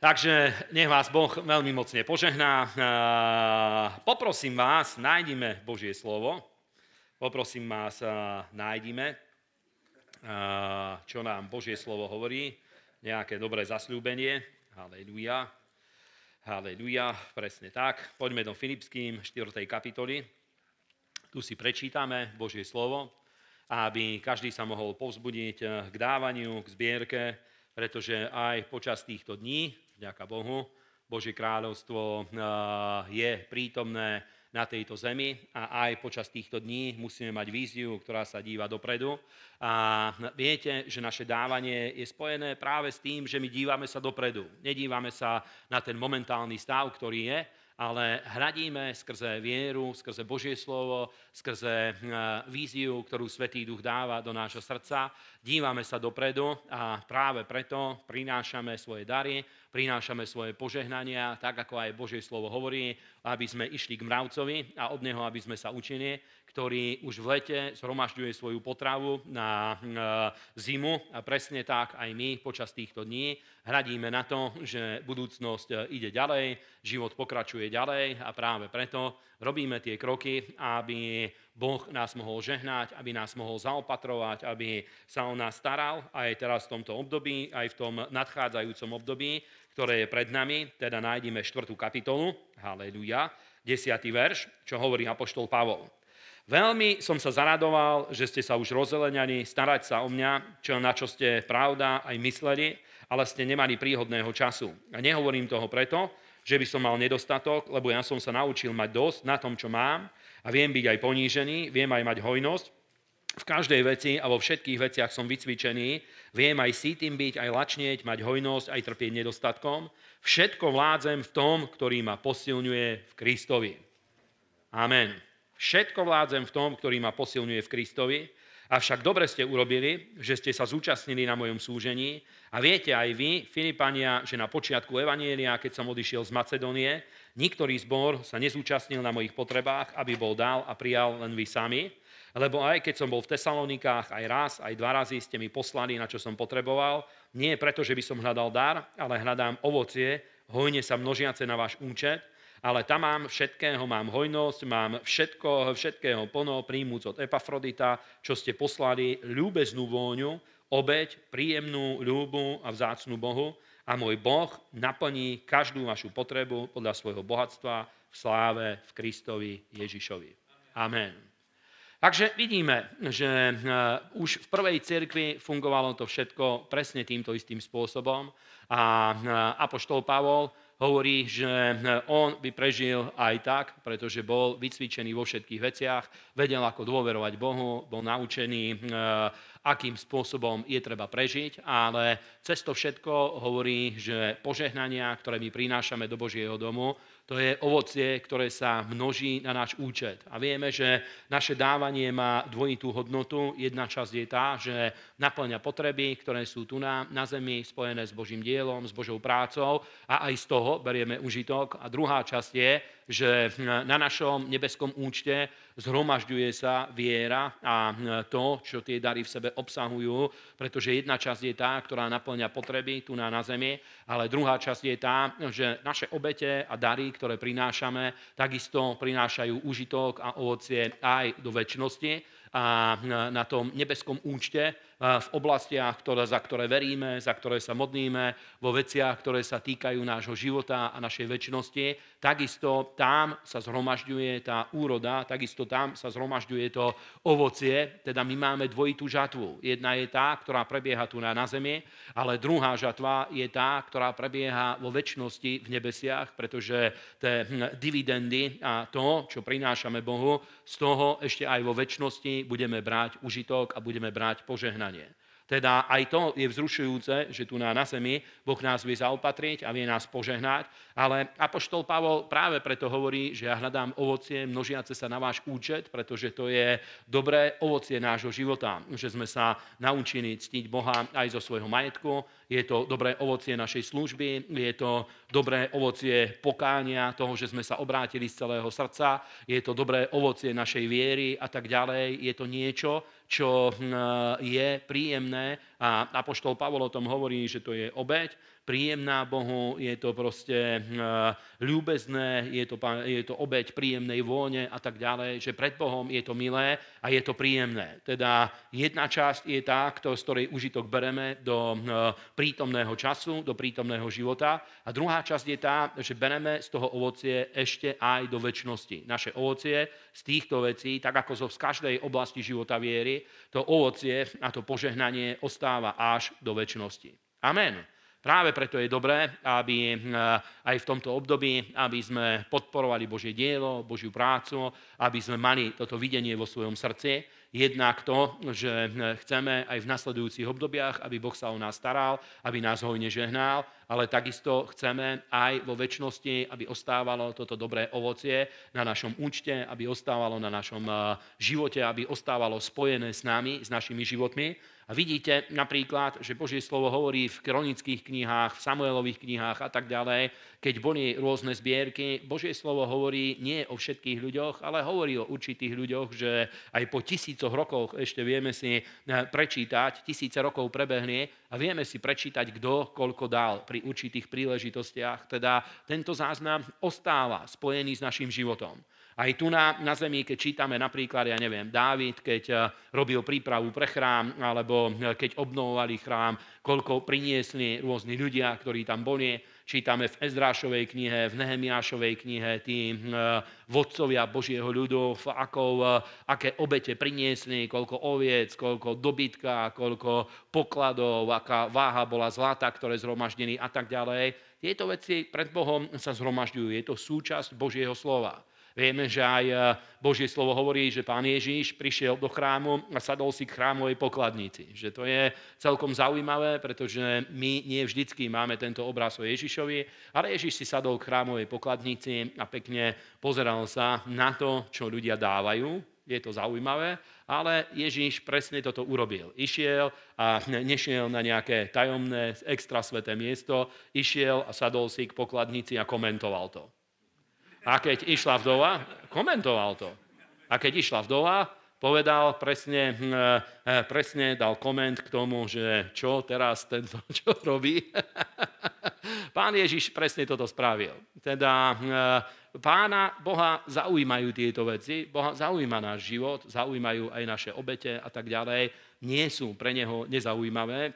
Takže nech vás Boh veľmi mocne požehná. Poprosím vás, nájdime Božie slovo. Poprosím vás, nájdime, čo nám Božie slovo hovorí. Nejaké dobré zasľúbenie. Halelujá. Halelujá, presne tak. Poďme do Filipským 4. kapitoly. Tu si prečítame Božie slovo, aby každý sa mohol povzbudiť k dávaniu, k zbierke, pretože aj počas týchto dní vďaka Bohu. Božie kráľovstvo eh, je prítomné na tejto zemi a aj počas týchto dní musíme mať víziu, ktorá sa díva dopredu. A viete, že naše dávanie je spojené práve s tým, že my dívame sa dopredu. Nedívame sa na ten momentálny stav, ktorý je, ale hradíme skrze vieru, skrze Božie slovo, skrze eh, víziu, ktorú Svetý Duch dáva do nášho srdca, dívame sa dopredu a práve preto prinášame svoje dary, prinášame svoje požehnania, tak ako aj Božie slovo hovorí, aby sme išli k mravcovi a od neho, aby sme sa učili, ktorý už v lete zhromažďuje svoju potravu na zimu a presne tak aj my počas týchto dní hradíme na to, že budúcnosť ide ďalej, život pokračuje ďalej a práve preto robíme tie kroky, aby Boh nás mohol žehnať, aby nás mohol zaopatrovať, aby sa o nás staral aj teraz v tomto období, aj v tom nadchádzajúcom období, ktoré je pred nami, teda nájdeme 4. kapitolu, haleluja, 10. verš, čo hovorí Apoštol Pavol. Veľmi som sa zaradoval, že ste sa už rozeleniali starať sa o mňa, čo na čo ste pravda aj mysleli, ale ste nemali príhodného času. A nehovorím toho preto, že by som mal nedostatok, lebo ja som sa naučil mať dosť na tom, čo mám, a viem byť aj ponížený, viem aj mať hojnosť. V každej veci a vo všetkých veciach som vycvičený. Viem aj sítim byť, aj lačnieť, mať hojnosť, aj trpieť nedostatkom. Všetko vládzem v tom, ktorý ma posilňuje v Kristovi. Amen. Všetko vládzem v tom, ktorý ma posilňuje v Kristovi. Avšak dobre ste urobili, že ste sa zúčastnili na mojom súžení a viete aj vy, Filipania, že na počiatku Evanielia, keď som odišiel z Macedónie, niektorý zbor sa nezúčastnil na mojich potrebách, aby bol dal a prijal len vy sami, lebo aj keď som bol v Tesalonikách, aj raz, aj dva razy ste mi poslali, na čo som potreboval, nie preto, že by som hľadal dar, ale hľadám ovocie, hojne sa množiace na váš účet, ale tam mám všetkého, mám hojnosť, mám všetko, všetkého plno, príjmuc od Epafrodita, čo ste poslali, ľúbeznú vôňu, obeď, príjemnú ľúbu a vzácnú Bohu, a môj Boh naplní každú vašu potrebu podľa svojho bohatstva v sláve v Kristovi Ježišovi. Amen. Takže vidíme, že e, už v prvej cirkvi fungovalo to všetko presne týmto istým spôsobom a e, Apoštol Pavol hovorí, že e, on by prežil aj tak, pretože bol vycvičený vo všetkých veciach, vedel ako dôverovať Bohu, bol naučený akým spôsobom je treba prežiť, ale cez to všetko hovorí, že požehnania, ktoré my prinášame do Božieho domu, to je ovocie, ktoré sa množí na náš účet. A vieme, že naše dávanie má dvojitú hodnotu. Jedna časť je tá, že naplňa potreby, ktoré sú tu na, na zemi, spojené s Božím dielom, s Božou prácou a aj z toho berieme užitok. A druhá časť je, že na našom nebeskom účte zhromažďuje sa viera a to, čo tie dary v sebe obsahujú, pretože jedna časť je tá, ktorá naplňa potreby tu na, na zemi, ale druhá časť je tá, že naše obete a dary, ktoré prinášame, takisto prinášajú užitok a ovocie aj do väčšnosti a na tom nebeskom účte Eh, v oblastiach, ktoré, za ktoré veríme, za ktoré sa modníme, vo veciach, ktoré sa týkajú nášho života a našej väčšnosti. Takisto tam sa zhromažďuje tá úroda, takisto tam sa zhromažďuje to ovocie, teda my máme dvojitú žatvu. Jedna je tá, ktorá prebieha tu na, na zemi, ale druhá žatva je tá, ktorá prebieha vo väčšnosti v nebesiach, pretože tie hm, dividendy a to, čo prinášame Bohu, z toho ešte aj vo väčšnosti budeme brať užitok a budeme brať požehnanie požehnanie. Teda aj to je vzrušujúce, že tu na, na zemi Boh nás vie zaopatriť a vie nás požehnať, ale Apoštol Pavol práve preto hovorí, že ja hľadám ovocie množiace sa na váš účet, pretože to je dobré ovocie nášho života, že sme sa naučili ctiť Boha aj zo svojho majetku, je to dobré ovocie našej služby, je to dobré ovocie pokánia, toho, že sme sa obrátili z celého srdca, je to dobré ovocie našej viery a tak ďalej, je to niečo, čo hm, je príjemné a Apoštol Pavol o tom hovorí, že to je obeď, príjemná Bohu, je to proste eh, ľúbezné, je to, je to obeď príjemnej vône a tak ďalej, že pred Bohom je to milé a je to príjemné. Teda jedna časť je tá, kto, z ktorej užitok bereme do eh, prítomného času, do prítomného života a druhá časť je tá, že bereme z toho ovocie ešte aj do väčšnosti. Naše ovocie z týchto vecí, tak ako zo z každej oblasti života viery, to ovocie a to požehnanie ostáva zostáva až do väčšnosti. Amen. Práve preto je dobré, aby eh, aj v tomto období, aby sme podporovali Božie dielo, Božiu prácu, aby sme mali toto videnie vo svojom srdci. Jednak to, že eh, chceme aj v nasledujúcich obdobiach, aby Boh sa o nás staral, aby nás hojne žehnal, ale takisto chceme aj vo väčšnosti, aby ostávalo toto dobré ovocie na našom účte, aby ostávalo na našom eh, živote, aby ostávalo spojené s nami, s našimi životmi. A vidíte napríklad, že Božie slovo hovorí v kronických knihách, v Samuelových knihách a tak ďalej, keď boli rôzne zbierky, Božie slovo hovorí nie o všetkých ľuďoch, ale hovorí o určitých ľuďoch, že aj po tisícoch rokoch ešte vieme si eh, prečítať, tisíce rokov prebehne a vieme si prečítať, kto koľko dal pri určitých príležitostiach. Teda tento záznam ostáva spojený s našim životom. Aj tu na, na zemi, keď čítame napríklad, ja neviem, Dávid, keď eh, robil prípravu pre chrám, alebo eh, keď obnovovali chrám, koľko priniesli rôzni ľudia, ktorí tam boli. Čítame v Ezrášovej knihe, v Nehemiášovej knihe, tí eh, vodcovia Božieho ľudu, akou, aké obete priniesli, koľko oviec, koľko dobytka, koľko pokladov, aká váha bola zlata, ktoré zhromaždení a tak ďalej. Tieto veci pred Bohom sa zhromažďujú. Je to súčasť Božieho slova. Vieme, že aj e, Božie slovo hovorí, že pán Ježíš prišiel do chrámu a sadol si k chrámovej pokladnici. Že to je celkom zaujímavé, pretože my nie vždycky máme tento obraz o Ježišovi, ale Ježiš si sadol k chrámovej pokladnici a pekne pozeral sa na to, čo ľudia dávajú. Je to zaujímavé, ale Ježíš presne toto urobil. Išiel a nešiel na nejaké tajomné, extrasveté miesto, išiel a sadol si k pokladnici a komentoval to. A keď išla vdova, komentoval to. A keď išla vdova, povedal presne, hm, e, e, presne dal koment k tomu, že čo teraz tento čo robí. Pán Ježiš presne toto spravil. Teda hm, e, pána Boha zaujímajú tieto veci, Boha zaujíma náš život, zaujímajú aj naše obete a tak ďalej. Nie sú pre neho nezaujímavé.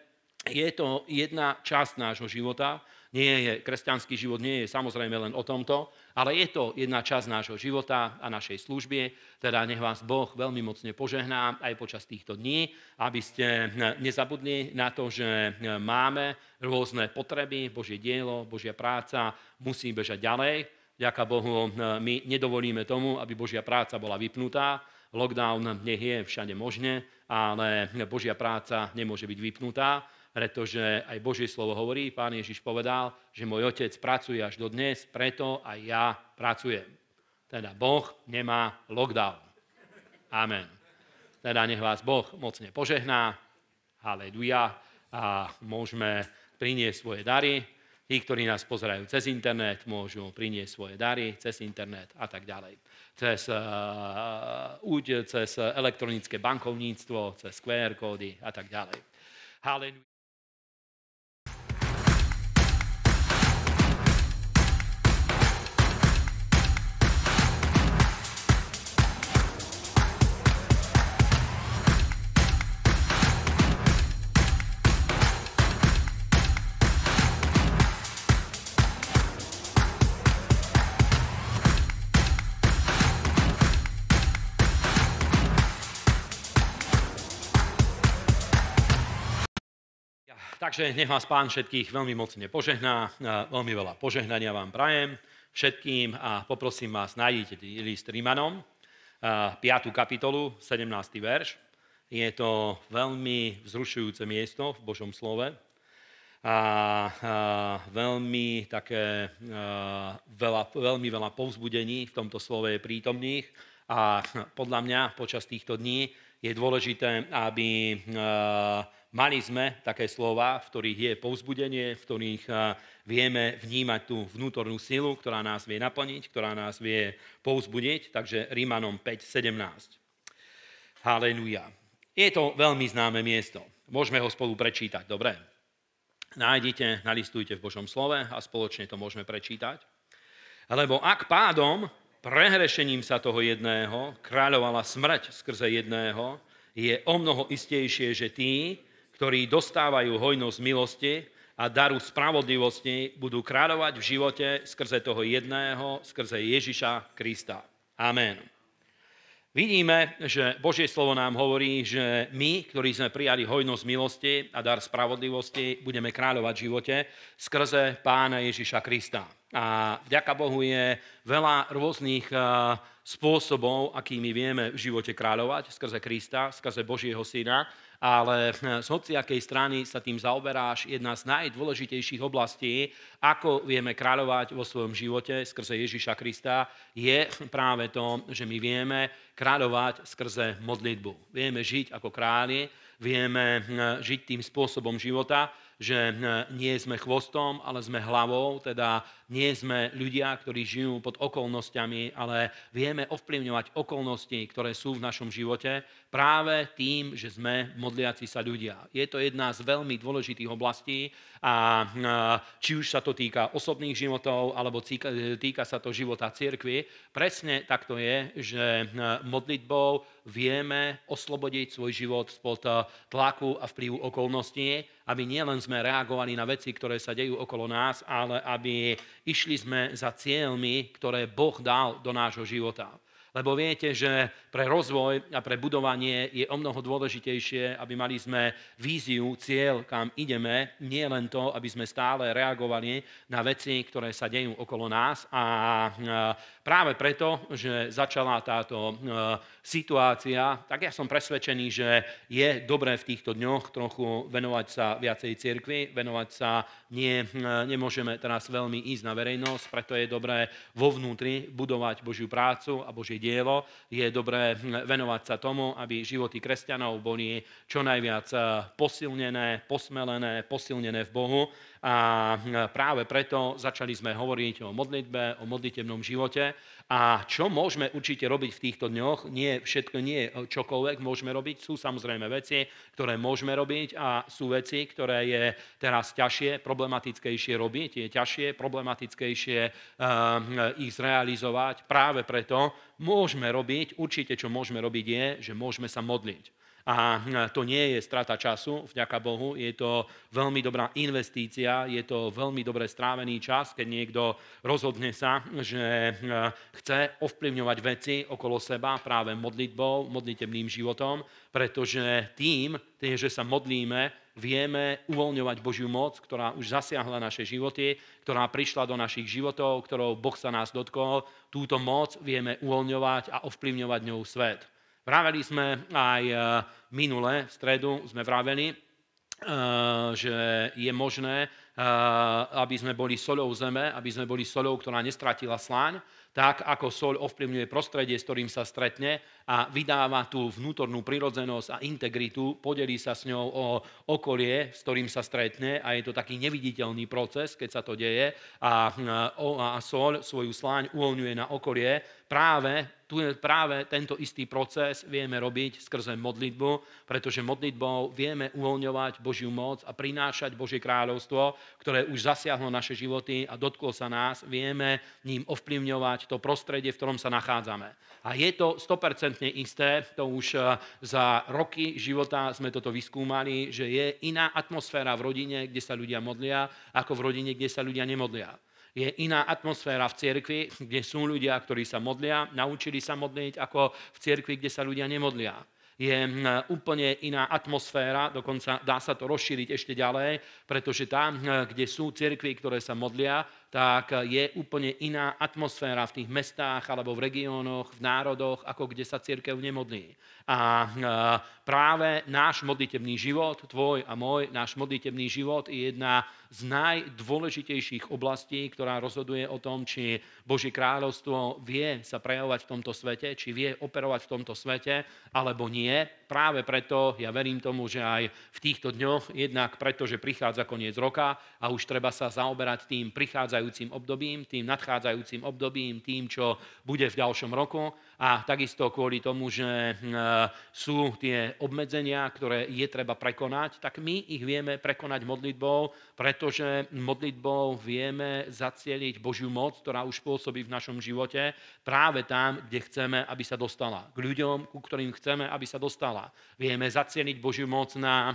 Je to jedna časť nášho života, nie je, kresťanský život nie je samozrejme len o tomto, ale je to jedna časť nášho života a našej služby. Teda nech vás Boh veľmi mocne požehná aj počas týchto dní, aby ste nezabudli na to, že máme rôzne potreby, Božie dielo, Božia práca musí bežať ďalej. Ďaká Bohu, my nedovolíme tomu, aby Božia práca bola vypnutá, lockdown nech je všade možne, ale Božia práca nemôže byť vypnutá pretože aj Božie slovo hovorí, pán Ježiš povedal, že môj otec pracuje až do dnes, preto aj ja pracujem. Teda Boh nemá lockdown. Amen. Teda nech vás Boh mocne požehná. Haleluja. A môžeme priniesť svoje dary. Tí, ktorí nás pozerajú cez internet, môžu priniesť svoje dary cez internet a tak ďalej. Cez, uh, cez elektronické bankovníctvo, cez QR kódy a tak ďalej. Haleluja. Takže nech vás pán všetkých veľmi mocne požehná, e, veľmi veľa požehnania vám prajem všetkým a poprosím vás, nájdite list Rímanom, 5. E, kapitolu, 17. verš. Je to veľmi vzrušujúce miesto v Božom slove a, e, veľmi, také, veľa, veľmi veľa povzbudení v tomto slove je prítomných a podľa mňa počas týchto dní je dôležité, aby mali sme také slova, v ktorých je povzbudenie, v ktorých vieme vnímať tú vnútornú silu, ktorá nás vie naplniť, ktorá nás vie povzbudiť. Takže Rímanom 5.17. Halenúja. Je to veľmi známe miesto. Môžeme ho spolu prečítať, dobre? Nájdite, nalistujte v Božom slove a spoločne to môžeme prečítať. Lebo ak pádom, prehrešením sa toho jedného, kráľovala smrť skrze jedného, je o mnoho istejšie, že tí, ktorí dostávajú hojnosť milosti a daru spravodlivosti, budú kráľovať v živote skrze toho jedného, skrze Ježiša Krista. Amen. Vidíme, že Božie slovo nám hovorí, že my, ktorí sme prijali hojnosť milosti a dar spravodlivosti, budeme kráľovať v živote skrze pána Ježiša Krista. A vďaka Bohu je veľa rôznych eh, spôsobov, akými vieme v živote kráľovať skrze Krista, skrze Božieho syna ale eh, z hociakej strany sa tým zaoberáš. Jedna z najdôležitejších oblastí, ako vieme kráľovať vo svojom živote skrze Ježiša Krista, je práve to, že my vieme kráľovať skrze modlitbu. Vieme žiť ako králi, vieme eh, žiť tým spôsobom života, že eh, nie sme chvostom, ale sme hlavou, teda nie sme ľudia, ktorí žijú pod okolnostiami, ale vieme ovplyvňovať okolnosti, ktoré sú v našom živote práve tým, že sme modliaci sa ľudia. Je to jedna z veľmi dôležitých oblastí a či už sa to týka osobných životov, alebo týka, sa to života církvy. presne takto je, že e, modlitbou vieme oslobodiť svoj život spod e, tlaku a vplyvu okolností, aby nielen sme reagovali na veci, ktoré sa dejú okolo nás, ale aby Išli sme za cieľmi, ktoré Boh dal do nášho života. Lebo viete, že pre rozvoj a pre budovanie je o mnoho dôležitejšie, aby mali sme víziu, cieľ, kam ideme, nie len to, aby sme stále reagovali na veci, ktoré sa dejú okolo nás a práve preto, že začala táto eh, situácia, tak ja som presvedčený, že je dobré v týchto dňoch trochu venovať sa viacej cirkvi, venovať sa, nie, eh, nemôžeme teraz veľmi ísť na verejnosť, preto je dobré vo vnútri budovať Božiu prácu a Božie dielo, je dobré eh, venovať sa tomu, aby životy kresťanov boli čo najviac posilnené, posmelené, posilnené v Bohu, a hm, práve preto začali sme hovoriť o modlitbe, o modlitebnom živote. A čo môžeme určite robiť v týchto dňoch? Nie všetko, nie čokoľvek môžeme robiť. Sú samozrejme veci, ktoré môžeme robiť a sú veci, ktoré je teraz ťažšie, problematickejšie robiť. Je ťažšie, problematickejšie hm, ich zrealizovať. Práve preto môžeme robiť, určite čo môžeme robiť je, že môžeme sa modliť a hm, to nie je strata času, vďaka Bohu, je to veľmi dobrá investícia, je to veľmi dobre strávený čas, keď niekto rozhodne sa, že hm, chce ovplyvňovať veci okolo seba práve modlitbou, modlitebným životom, pretože tým, tým, že sa modlíme, vieme uvoľňovať Božiu moc, ktorá už zasiahla naše životy, ktorá prišla do našich životov, ktorou Boh sa nás dotkol. Túto moc vieme uvoľňovať a ovplyvňovať ňou svet. Vraveli sme aj e, minule, v stredu sme vraveli, e, že je možné, e, aby sme boli solou zeme, aby sme boli solou, ktorá nestratila sláň, tak ako sol ovplyvňuje prostredie, s ktorým sa stretne, a vydáva tú vnútornú prirodzenosť a integritu, podelí sa s ňou o okolie, s ktorým sa stretne a je to taký neviditeľný proces, keď sa to deje a, a, sol svoju sláň uvoľňuje na okolie. Práve, tu je práve tento istý proces vieme robiť skrze modlitbu, pretože modlitbou vieme uvoľňovať Božiu moc a prinášať Božie kráľovstvo, ktoré už zasiahlo naše životy a dotklo sa nás, vieme ním ovplyvňovať to prostredie, v ktorom sa nachádzame. A je to 100% 100% isté, to už e, za roky života sme toto vyskúmali, že je iná atmosféra v rodine, kde sa ľudia modlia, ako v rodine, kde sa ľudia nemodlia. Je iná atmosféra v cirkvi, kde sú ľudia, ktorí sa modlia, naučili sa modliť, ako v cirkvi, kde sa ľudia nemodlia je úplne iná atmosféra, dokonca dá sa to rozšíriť ešte ďalej, pretože tam, kde sú cirkvi, ktoré sa modlia, tak eh, je úplne iná atmosféra v tých mestách alebo v regiónoch, v národoch, ako kde sa církev nemodlí. A eh, práve náš modlitebný život, tvoj a môj, náš modlitebný život je jedna z najdôležitejších oblastí, ktorá rozhoduje o tom, či Božie kráľovstvo vie sa prejavovať v tomto svete, či vie operovať v tomto svete, alebo nie. Práve preto ja verím tomu, že aj v týchto dňoch, jednak preto, že prichádza koniec roka a už treba sa zaoberať tým, prichádzajú predchádzajúcim obdobím, tým nadchádzajúcim obdobím, tým, čo bude v ďalšom roku a takisto kvôli tomu, že e, sú tie obmedzenia, ktoré je treba prekonať, tak my ich vieme prekonať modlitbou, pretože modlitbou vieme zacieliť Božiu moc, ktorá už pôsobí v našom živote práve tam, kde chceme, aby sa dostala. K ľuďom, ku ktorým chceme, aby sa dostala. Vieme zacieliť Božiu moc na e,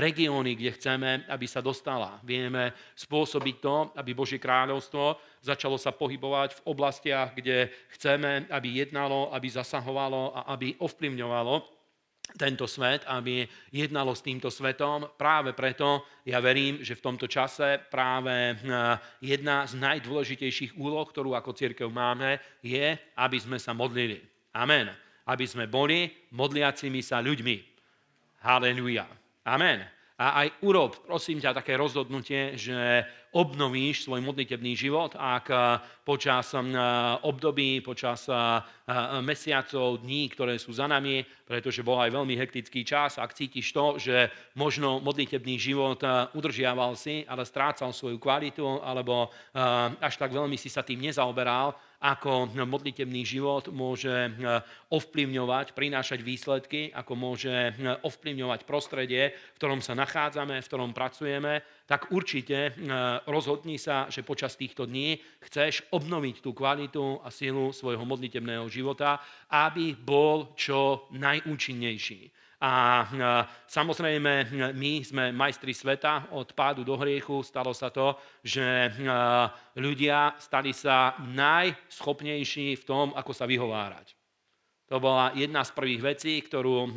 regióny, kde chceme, aby sa dostala. Vieme spôsobiť to, aby Božie kráľovstvo, začalo sa pohybovať v oblastiach, kde chceme, aby jednalo, aby zasahovalo a aby ovplyvňovalo tento svet, aby jednalo s týmto svetom. Práve preto ja verím, že v tomto čase práve hm, jedna z najdôležitejších úloh, ktorú ako církev máme, je, aby sme sa modlili. Amen. Aby sme boli modliacimi sa ľuďmi. Halleluja! Amen. A aj urob, prosím ťa, také rozhodnutie, že obnovíš svoj modlitebný život, ak eh, počas eh, období, počas eh, mesiacov, dní, ktoré sú za nami, pretože bol aj veľmi hektický čas, ak cítiš to, že možno modlitebný život udržiaval si, ale strácal svoju kvalitu, alebo až tak veľmi si sa tým nezaoberal, ako no, modlitebný život môže e, ovplyvňovať, prinášať výsledky, ako môže e, ovplyvňovať prostredie, v ktorom sa nachádzame, v ktorom pracujeme, tak určite e, rozhodni sa, že počas týchto dní chceš obnoviť tú kvalitu a silu svojho modlitebného života, aby bol čo najúčinnejší. A e, samozrejme, my sme majstri sveta od pádu do hriechu. Stalo sa to, že e, ľudia stali sa najschopnejší v tom, ako sa vyhovárať. To bola jedna z prvých vecí, ktorú e,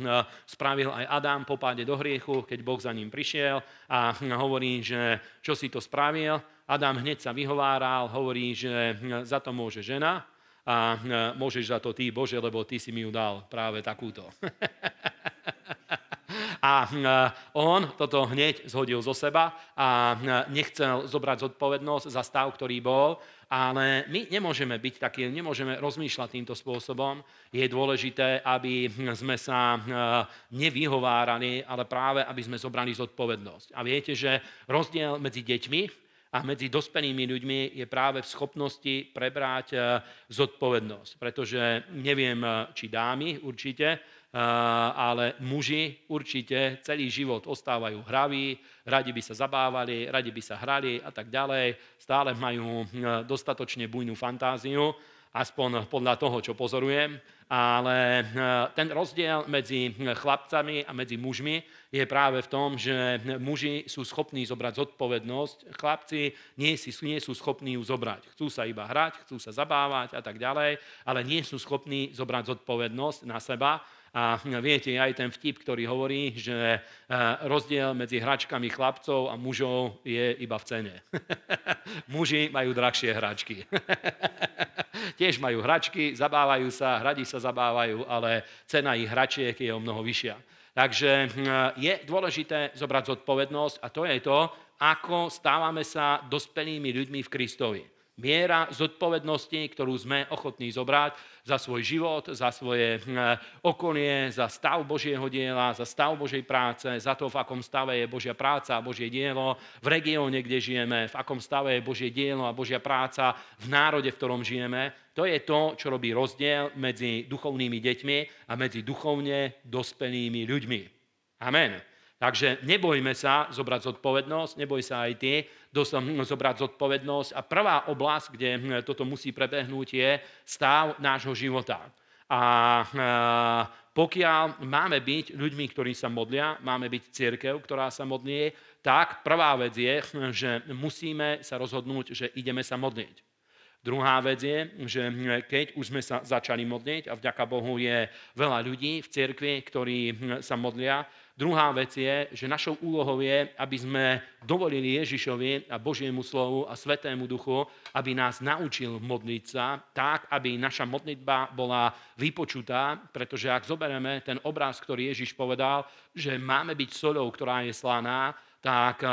spravil aj Adam po páde do hriechu, keď Boh za ním prišiel a hovorí, že čo si to spravil. Adam hneď sa vyhováral, hovorí, že za to môže žena a e, môžeš za to ty, Bože, lebo ty si mi ju dal práve takúto. a e, on toto hneď zhodil zo seba a e, nechcel zobrať zodpovednosť za stav, ktorý bol, ale my nemôžeme byť takí, nemôžeme rozmýšľať týmto spôsobom. Je dôležité, aby sme sa nevyhovárali, ale práve, aby sme zobrali zodpovednosť. A viete, že rozdiel medzi deťmi a medzi dospelými ľuďmi je práve v schopnosti prebrať e, zodpovednosť. Pretože neviem, e, či dámy určite, e, ale muži určite celý život ostávajú hraví, radi by sa zabávali, radi by sa hrali a tak ďalej, stále majú dostatočne bujnú fantáziu aspoň podľa toho, čo pozorujem, ale e, ten rozdiel medzi chlapcami a medzi mužmi je práve v tom, že muži sú schopní zobrať zodpovednosť, chlapci nie, si, nie sú schopní ju zobrať. Chcú sa iba hrať, chcú sa zabávať a tak ďalej, ale nie sú schopní zobrať zodpovednosť na seba a viete, aj ten vtip, ktorý hovorí, že e, rozdiel medzi hračkami chlapcov a mužov je iba v cene. Muži majú drahšie hračky. Tiež majú hračky, zabávajú sa, hradi sa zabávajú, ale cena ich hračiek je o mnoho vyššia. Takže e, je dôležité zobrať zodpovednosť a to je to, ako stávame sa dospelými ľuďmi v Kristovi miera zodpovednosti, ktorú sme ochotní zobrať za svoj život, za svoje eh, okolie, za stav Božieho diela, za stav Božej práce, za to, v akom stave je Božia práca a Božie dielo v regióne, kde žijeme, v akom stave je Božie dielo a Božia práca v národe, v ktorom žijeme. To je to, čo robí rozdiel medzi duchovnými deťmi a medzi duchovne dospelými ľuďmi. Amen. Takže nebojme sa zobrať zodpovednosť, neboj sa aj ty, Hm, zobrať zodpovednosť. A prvá oblasť, kde hm, toto musí prebehnúť, je stav nášho života. A e, pokiaľ máme byť ľuďmi, ktorí sa modlia, máme byť církev, ktorá sa modlí, tak prvá vec je, hm, že musíme sa rozhodnúť, že ideme sa modliť. Druhá vec je, že keď už sme sa začali modliť, a vďaka Bohu je veľa ľudí v cirkvi, ktorí sa modlia, Druhá vec je, že našou úlohou je, aby sme dovolili Ježišovi a Božiemu slovu a Svetému duchu, aby nás naučil modliť sa tak, aby naša modlitba bola vypočutá, pretože ak zoberieme ten obraz, ktorý Ježiš povedal, že máme byť solou, ktorá je slaná, tak eh, eh,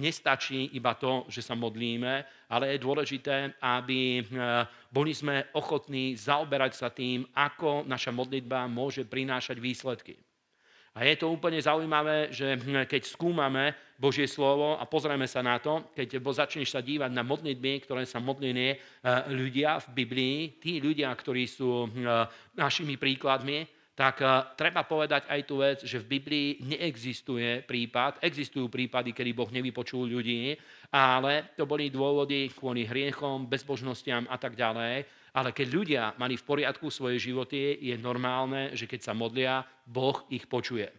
nestačí iba to, že sa modlíme, ale je dôležité, aby eh, boli sme ochotní zaoberať sa tým, ako naša modlitba môže prinášať výsledky. A je to úplne zaujímavé, že hm, keď skúmame Božie slovo a pozrieme sa na to, keď začneš sa dívať na modlitby, ktoré sa modlili eh, ľudia v Biblii, tí ľudia, ktorí sú hm, eh, našimi príkladmi, tak eh, treba povedať aj tú vec, že v Biblii neexistuje prípad, existujú prípady, kedy Boh nevypočul ľudí, ale to boli dôvody kvôli hriechom, bezbožnostiam a tak ďalej ale keď ľudia mali v poriadku svoje životy, je normálne, že keď sa modlia, Boh ich počuje.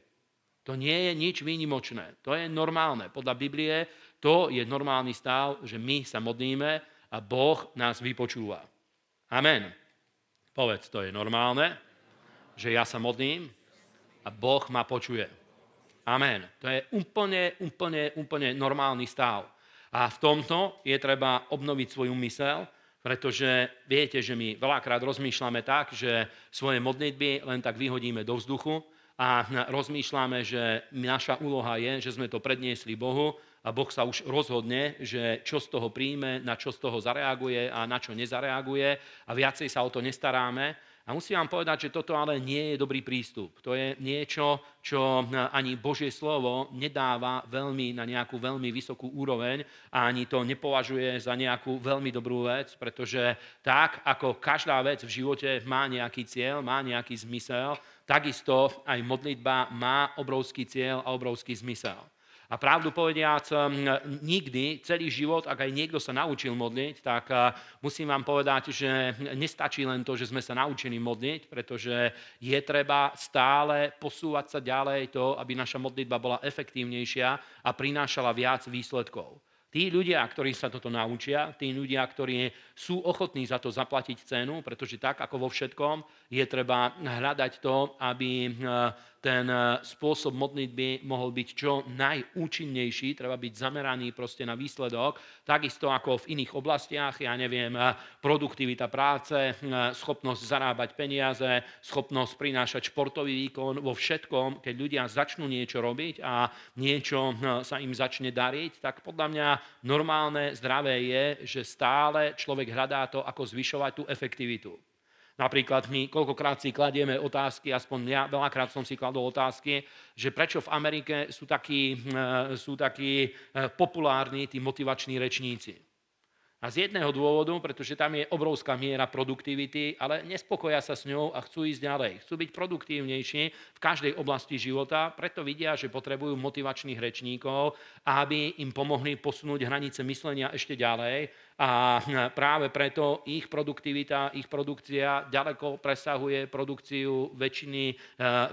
To nie je nič výnimočné. To je normálne. Podľa Biblie to je normálny stav, že my sa modlíme a Boh nás vypočúva. Amen. Povedz, to je normálne, že ja sa modlím a Boh ma počuje. Amen. To je úplne, úplne, úplne normálny stav. A v tomto je treba obnoviť svoju mysel, pretože viete, že my veľakrát rozmýšľame tak, že svoje modlitby len tak vyhodíme do vzduchu a rozmýšľame, že naša úloha je, že sme to predniesli Bohu a Boh sa už rozhodne, že čo z toho príjme, na čo z toho zareaguje a na čo nezareaguje a viacej sa o to nestaráme a musím vám povedať, že toto ale nie je dobrý prístup. To je niečo, čo e, ani Božie slovo nedáva veľmi na nejakú veľmi vysokú úroveň a ani to nepovažuje za nejakú veľmi dobrú vec, pretože tak, ako každá vec v živote má nejaký cieľ, má nejaký zmysel, takisto aj modlitba má obrovský cieľ a obrovský zmysel. A pravdu povediac, nikdy, celý život, ak aj niekto sa naučil modliť, tak e, musím vám povedať, že nestačí len to, že sme sa naučili modliť, pretože je treba stále posúvať sa ďalej to, aby naša modlitba bola efektívnejšia a prinášala viac výsledkov. Tí ľudia, ktorí sa toto naučia, tí ľudia, ktorí sú ochotní za to zaplatiť cenu, pretože tak ako vo všetkom je treba hľadať to, aby ten eh, spôsob modlitby mohol byť čo najúčinnejší, treba byť zameraný proste na výsledok, takisto ako v iných oblastiach, ja neviem, eh, produktivita práce, eh, schopnosť zarábať peniaze, schopnosť prinášať športový výkon vo všetkom, keď ľudia začnú niečo robiť a niečo sa im začne dariť, tak podľa mňa normálne, zdravé je, že stále človek hľadá to, ako zvyšovať tú efektivitu. Napríklad my koľkokrát si kladieme otázky, aspoň ja veľakrát som si kladol otázky, že prečo v Amerike sú takí, mm, e, sú takí e, populárni tí motivační rečníci. A z jedného dôvodu, pretože tam je obrovská miera produktivity, ale nespokoja sa s ňou a chcú ísť ďalej. Chcú byť produktívnejší v každej oblasti života, preto vidia, že potrebujú motivačných rečníkov, aby im pomohli posunúť hranice myslenia ešte ďalej. A práve preto ich produktivita, ich produkcia ďaleko presahuje produkciu väčšiny, e,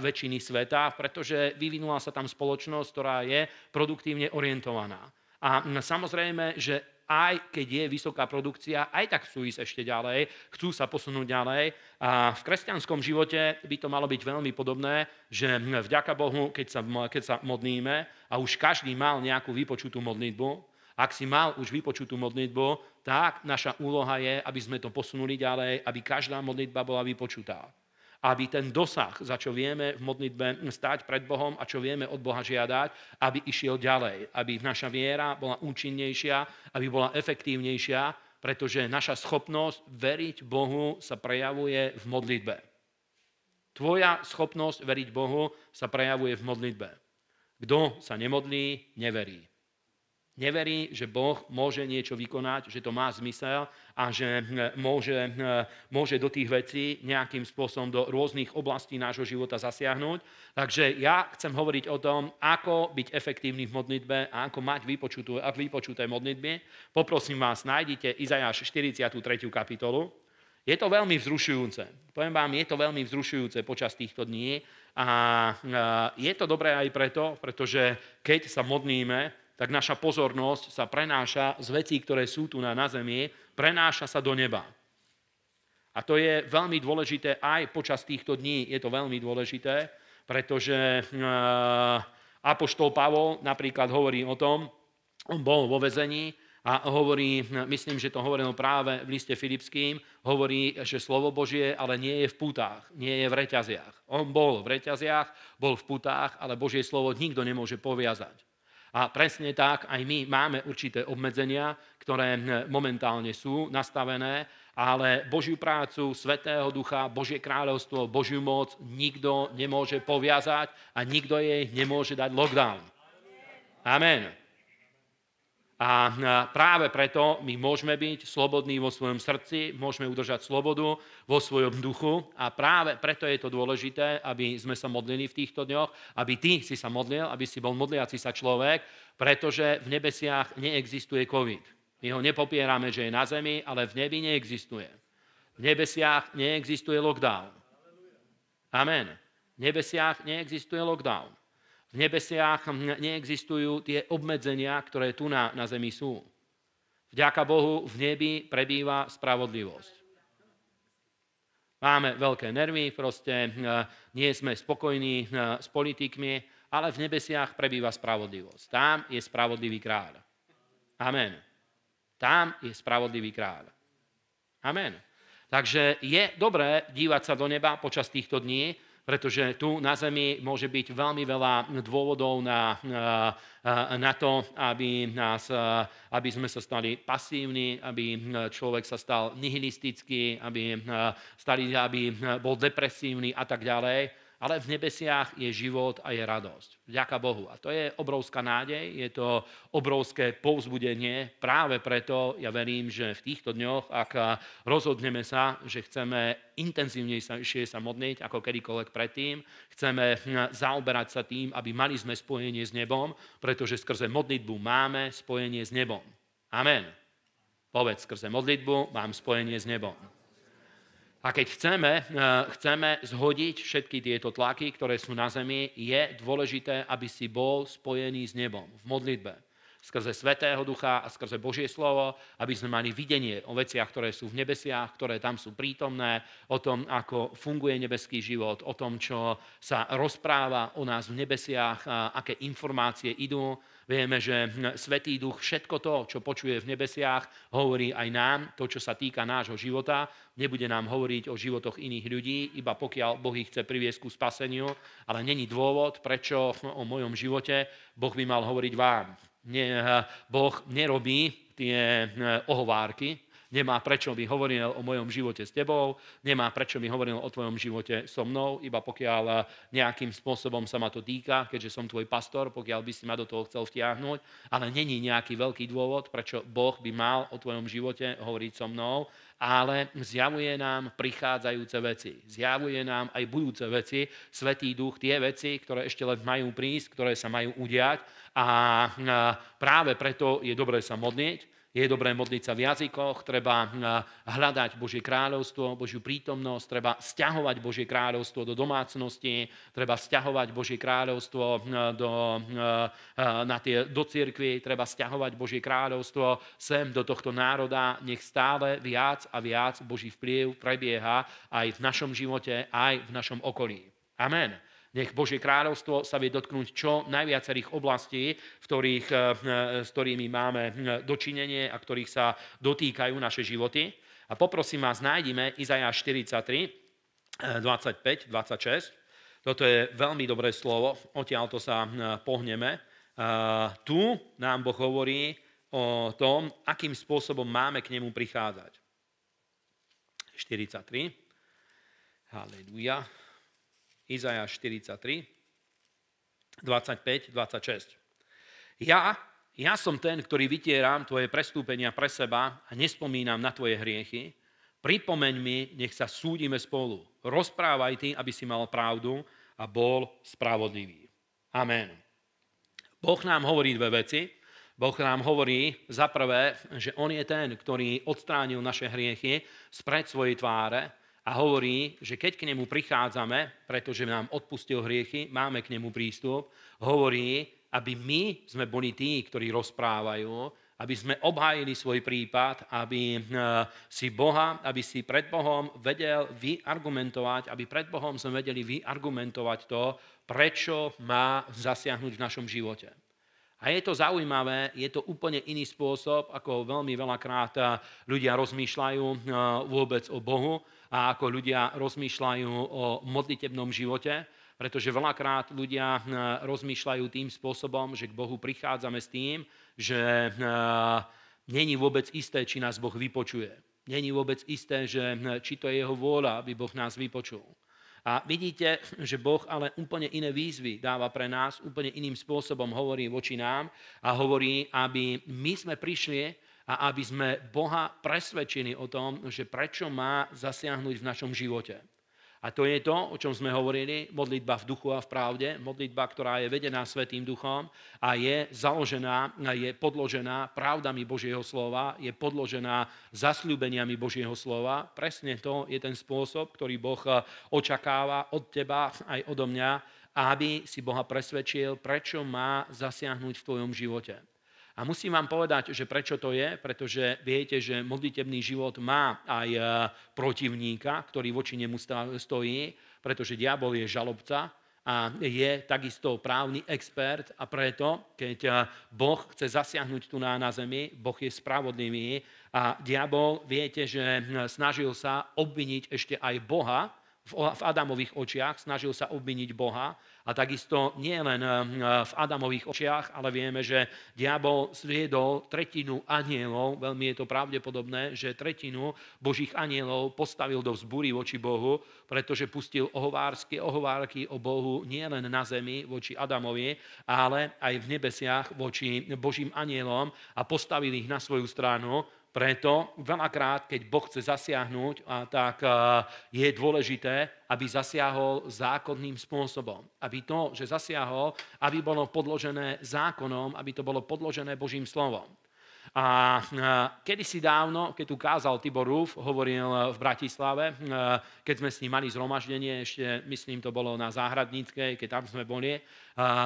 väčšiny sveta, pretože vyvinula sa tam spoločnosť, ktorá je produktívne orientovaná. A samozrejme, že aj keď je vysoká produkcia, aj tak chcú ísť ešte ďalej, chcú sa posunúť ďalej. A v kresťanskom živote by to malo byť veľmi podobné, že vďaka Bohu, keď sa, keď sa modlíme a už každý mal nejakú vypočutú modlitbu, ak si mal už vypočutú modlitbu, tak naša úloha je, aby sme to posunuli ďalej, aby každá modlitba bola vypočutá aby ten dosah, za čo vieme v modlitbe stať pred Bohom a čo vieme od Boha žiadať, aby išiel ďalej, aby naša viera bola účinnejšia, aby bola efektívnejšia, pretože naša schopnosť veriť Bohu sa prejavuje v modlitbe. Tvoja schopnosť veriť Bohu sa prejavuje v modlitbe. Kto sa nemodlí, neverí. Neverí, že Boh môže niečo vykonať, že to má zmysel a že eh, môže, eh, môže do tých vecí nejakým spôsobom do rôznych oblastí nášho života zasiahnuť. Takže ja chcem hovoriť o tom, ako byť efektívny v modlitbe a ako mať vypočuté, vypočuté modlitby. Poprosím vás, nájdite Izajáš 43. kapitolu. Je to veľmi vzrušujúce. Poviem vám, je to veľmi vzrušujúce počas týchto dní a eh, je to dobré aj preto, pretože keď sa modlíme, tak naša pozornosť sa prenáša z vecí, ktoré sú tu na, na zemi, prenáša sa do neba. A to je veľmi dôležité aj počas týchto dní. Je to veľmi dôležité, pretože eh, Apoštol Pavol napríklad hovorí o tom, on bol vo vezení a hovorí, myslím, že to hovoril práve v liste Filipským, hovorí, že slovo Božie ale nie je v putách, nie je v reťaziach. On bol v reťaziach, bol v putách, ale Božie slovo nikto nemôže poviazať. A presne tak aj my máme určité obmedzenia, ktoré hm, momentálne sú nastavené, ale Božiu prácu, Svetého Ducha, Božie kráľovstvo, Božiu moc nikto nemôže poviazať a nikto jej nemôže dať lockdown. Amen. A práve preto my môžeme byť slobodní vo svojom srdci, môžeme udržať slobodu vo svojom duchu a práve preto je to dôležité, aby sme sa modlili v týchto dňoch, aby ty si sa modlil, aby si bol modliaci sa človek, pretože v nebesiach neexistuje COVID. My ho nepopierame, že je na zemi, ale v nebi neexistuje. V nebesiach neexistuje lockdown. Amen. V nebesiach neexistuje lockdown v nebesiach neexistujú tie obmedzenia, ktoré tu na, na zemi sú. Vďaka Bohu v nebi prebýva spravodlivosť. Máme veľké nervy, proste eh, nie sme spokojní eh, s politikmi, ale v nebesiach prebýva spravodlivosť. Tam je spravodlivý kráľ. Amen. Tam je spravodlivý kráľ. Amen. Takže je dobré dívať sa do neba počas týchto dní, pretože tu na Zemi môže byť veľmi veľa dôvodov na, na to, aby, nás, aby sme sa stali pasívni, aby človek sa stal nihilistický, aby, stali, aby bol depresívny a tak ďalej ale v nebesiach je život a je radosť. Vďaka Bohu. A to je obrovská nádej, je to obrovské povzbudenie. Práve preto ja verím, že v týchto dňoch, ak rozhodneme sa, že chceme intenzívnejšie sa modliť ako kedykoľvek predtým, chceme zaoberať sa tým, aby mali sme spojenie s nebom, pretože skrze modlitbu máme spojenie s nebom. Amen. Povedz skrze modlitbu, mám spojenie s nebom. A keď chceme, eh, chceme zhodiť všetky tieto tlaky, ktoré sú na zemi, je dôležité, aby si bol spojený s nebom v modlitbe. Skrze Svetého Ducha a skrze Božie slovo, aby sme mali videnie o veciach, ktoré sú v nebesiach, ktoré tam sú prítomné, o tom, ako funguje nebeský život, o tom, čo sa rozpráva o nás v nebesiach, eh, aké informácie idú Vieme, že Svetý Duch všetko to, čo počuje v nebesiach, hovorí aj nám, to, čo sa týka nášho života. Nebude nám hovoriť o životoch iných ľudí, iba pokiaľ Boh ich chce priviesť ku spaseniu, ale není dôvod, prečo o mojom živote Boh by mal hovoriť vám. Nie, eh, boh nerobí tie eh, ohovárky, Nemá prečo by hovoril o mojom živote s tebou, nemá prečo by hovoril o tvojom živote so mnou, iba pokiaľ eh, nejakým spôsobom sa ma to týka, keďže som tvoj pastor, pokiaľ by si ma do toho chcel vtiahnuť, ale není nejaký veľký dôvod, prečo Boh by mal o tvojom živote hovoriť so mnou, ale zjavuje nám prichádzajúce veci. Zjavuje nám aj budúce veci, Svetý duch, tie veci, ktoré ešte len majú prísť, ktoré sa majú udiať a eh, práve preto je dobré sa modliť, je dobré modliť sa v jazykoch, treba hm, hľadať Božie kráľovstvo, Božiu prítomnosť, treba stiahovať Božie kráľovstvo do domácnosti, treba stiahovať Božie kráľovstvo hm, do, hm, eh, na tie, do treba stiahovať Božie kráľovstvo sem do tohto národa, nech stále viac a viac Boží vplyv prebieha aj v našom živote, aj v našom okolí. Amen. Nech Božie kráľovstvo sa vie dotknúť čo najviacerých oblastí, v ktorých, eh, eh, s ktorými máme hm, dočinenie a ktorých sa dotýkajú naše životy. A poprosím vás, nájdime Izaja 43, 25, 26. Toto je veľmi dobré slovo, odtiaľto sa hm, pohneme. Eh, tu nám Boh hovorí o tom, akým spôsobom máme k nemu prichádzať. 43. Halleluja. Izaja 43, 25, 26. Ja, ja som ten, ktorý vytieram tvoje prestúpenia pre seba a nespomínam na tvoje hriechy. Pripomeň mi, nech sa súdime spolu. Rozprávaj ty, aby si mal pravdu a bol spravodlivý. Amen. Boh nám hovorí dve veci. Boh nám hovorí za prvé, že On je ten, ktorý odstránil naše hriechy spred svojej tváre a hovorí, že keď k nemu prichádzame, pretože nám odpustil hriechy, máme k nemu prístup, hovorí, aby my sme boli tí, ktorí rozprávajú, aby sme obhájili svoj prípad, aby e, si Boha, aby si pred Bohom vedel vyargumentovať, aby pred Bohom sme vedeli vyargumentovať to, prečo má zasiahnuť v našom živote. A je to zaujímavé, je to úplne iný spôsob, ako veľmi veľakrát e, ľudia rozmýšľajú e, vôbec o Bohu a ako ľudia rozmýšľajú o modlitebnom živote, pretože veľakrát ľudia eh, rozmýšľajú tým spôsobom, že k Bohu prichádzame s tým, že eh, není vôbec isté, či nás Boh vypočuje. Není vôbec isté, že, eh, či to je jeho vôľa, aby Boh nás vypočul. A vidíte, že Boh ale úplne iné výzvy dáva pre nás, úplne iným spôsobom hovorí voči nám a hovorí, aby my sme prišli a aby sme Boha presvedčili o tom, že prečo má zasiahnuť v našom živote. A to je to, o čom sme hovorili, modlitba v duchu a v pravde, modlitba, ktorá je vedená Svetým duchom a je založená, je podložená pravdami Božieho slova, je podložená zasľúbeniami Božieho slova. Presne to je ten spôsob, ktorý Boh očakáva od teba aj odo mňa, aby si Boha presvedčil, prečo má zasiahnuť v tvojom živote. A musím vám povedať, že prečo to je, pretože viete, že modlitebný život má aj e, protivníka, ktorý voči nemu stojí, pretože diabol je žalobca a je takisto právny expert a preto, keď e, Boh chce zasiahnuť tu na, na zemi, Boh je spravodlivý a diabol, viete, že hm, snažil sa obviniť ešte aj Boha, v Adamových očiach, snažil sa obviniť Boha a takisto nie len eh, v Adamových očiach, ale vieme, že diabol sviedol tretinu anielov, veľmi je to pravdepodobné, že tretinu božích anielov postavil do vzbúry voči Bohu, pretože pustil ohovárske ohovárky o Bohu nie len na zemi voči Adamovi, ale aj v nebesiach voči božím anielom a postavil ich na svoju stranu, preto veľakrát, keď Boh chce zasiahnuť, tak eh, je dôležité, aby zasiahol zákonným spôsobom. Aby to, že zasiahol, aby bolo podložené zákonom, aby to bolo podložené Božím slovom. A eh, kedysi dávno, keď tu kázal Tibor Ruf, hovoril eh, v Bratislave, keď sme s ním mali zhromaždenie, ešte myslím, to bolo na Záhradníckej, keď tam sme boli,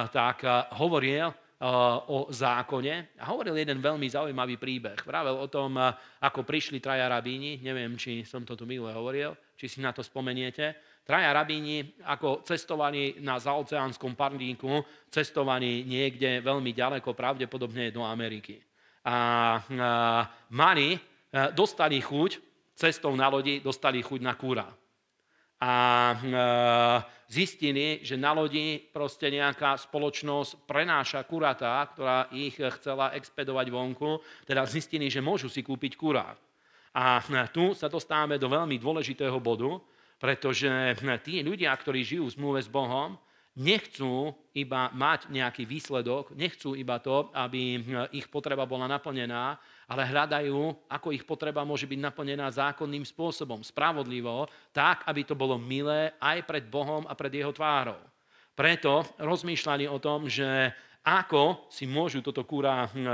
tak hovoril, Eh, o zákone a hovoril jeden veľmi zaujímavý príbeh. Vravel o tom, eh, ako prišli traja rabíni, neviem, či som to tu minule hovoril, či si na to spomeniete. Traja rabíni, ako cestovali na zaoceánskom parníku, cestovali niekde veľmi ďaleko, pravdepodobne do Ameriky. A, a eh, mali, dostali chuť, cestou na lodi dostali chuť na kúra a e, zistili, že na lodi proste nejaká spoločnosť prenáša kuratá, ktorá ich chcela expedovať vonku, teda zistili, že môžu si kúpiť kurát. A e, tu sa dostávame do veľmi dôležitého bodu, pretože e, tí ľudia, ktorí žijú v zmluve s Bohom, nechcú iba mať nejaký výsledok, nechcú iba to, aby e, ich potreba bola naplnená, ale hľadajú, ako ich potreba môže byť naplnená zákonným spôsobom, spravodlivo, tak, aby to bolo milé aj pred Bohom a pred jeho tvárou. Preto rozmýšľali o tom, že ako si môžu toto kúra hm, e,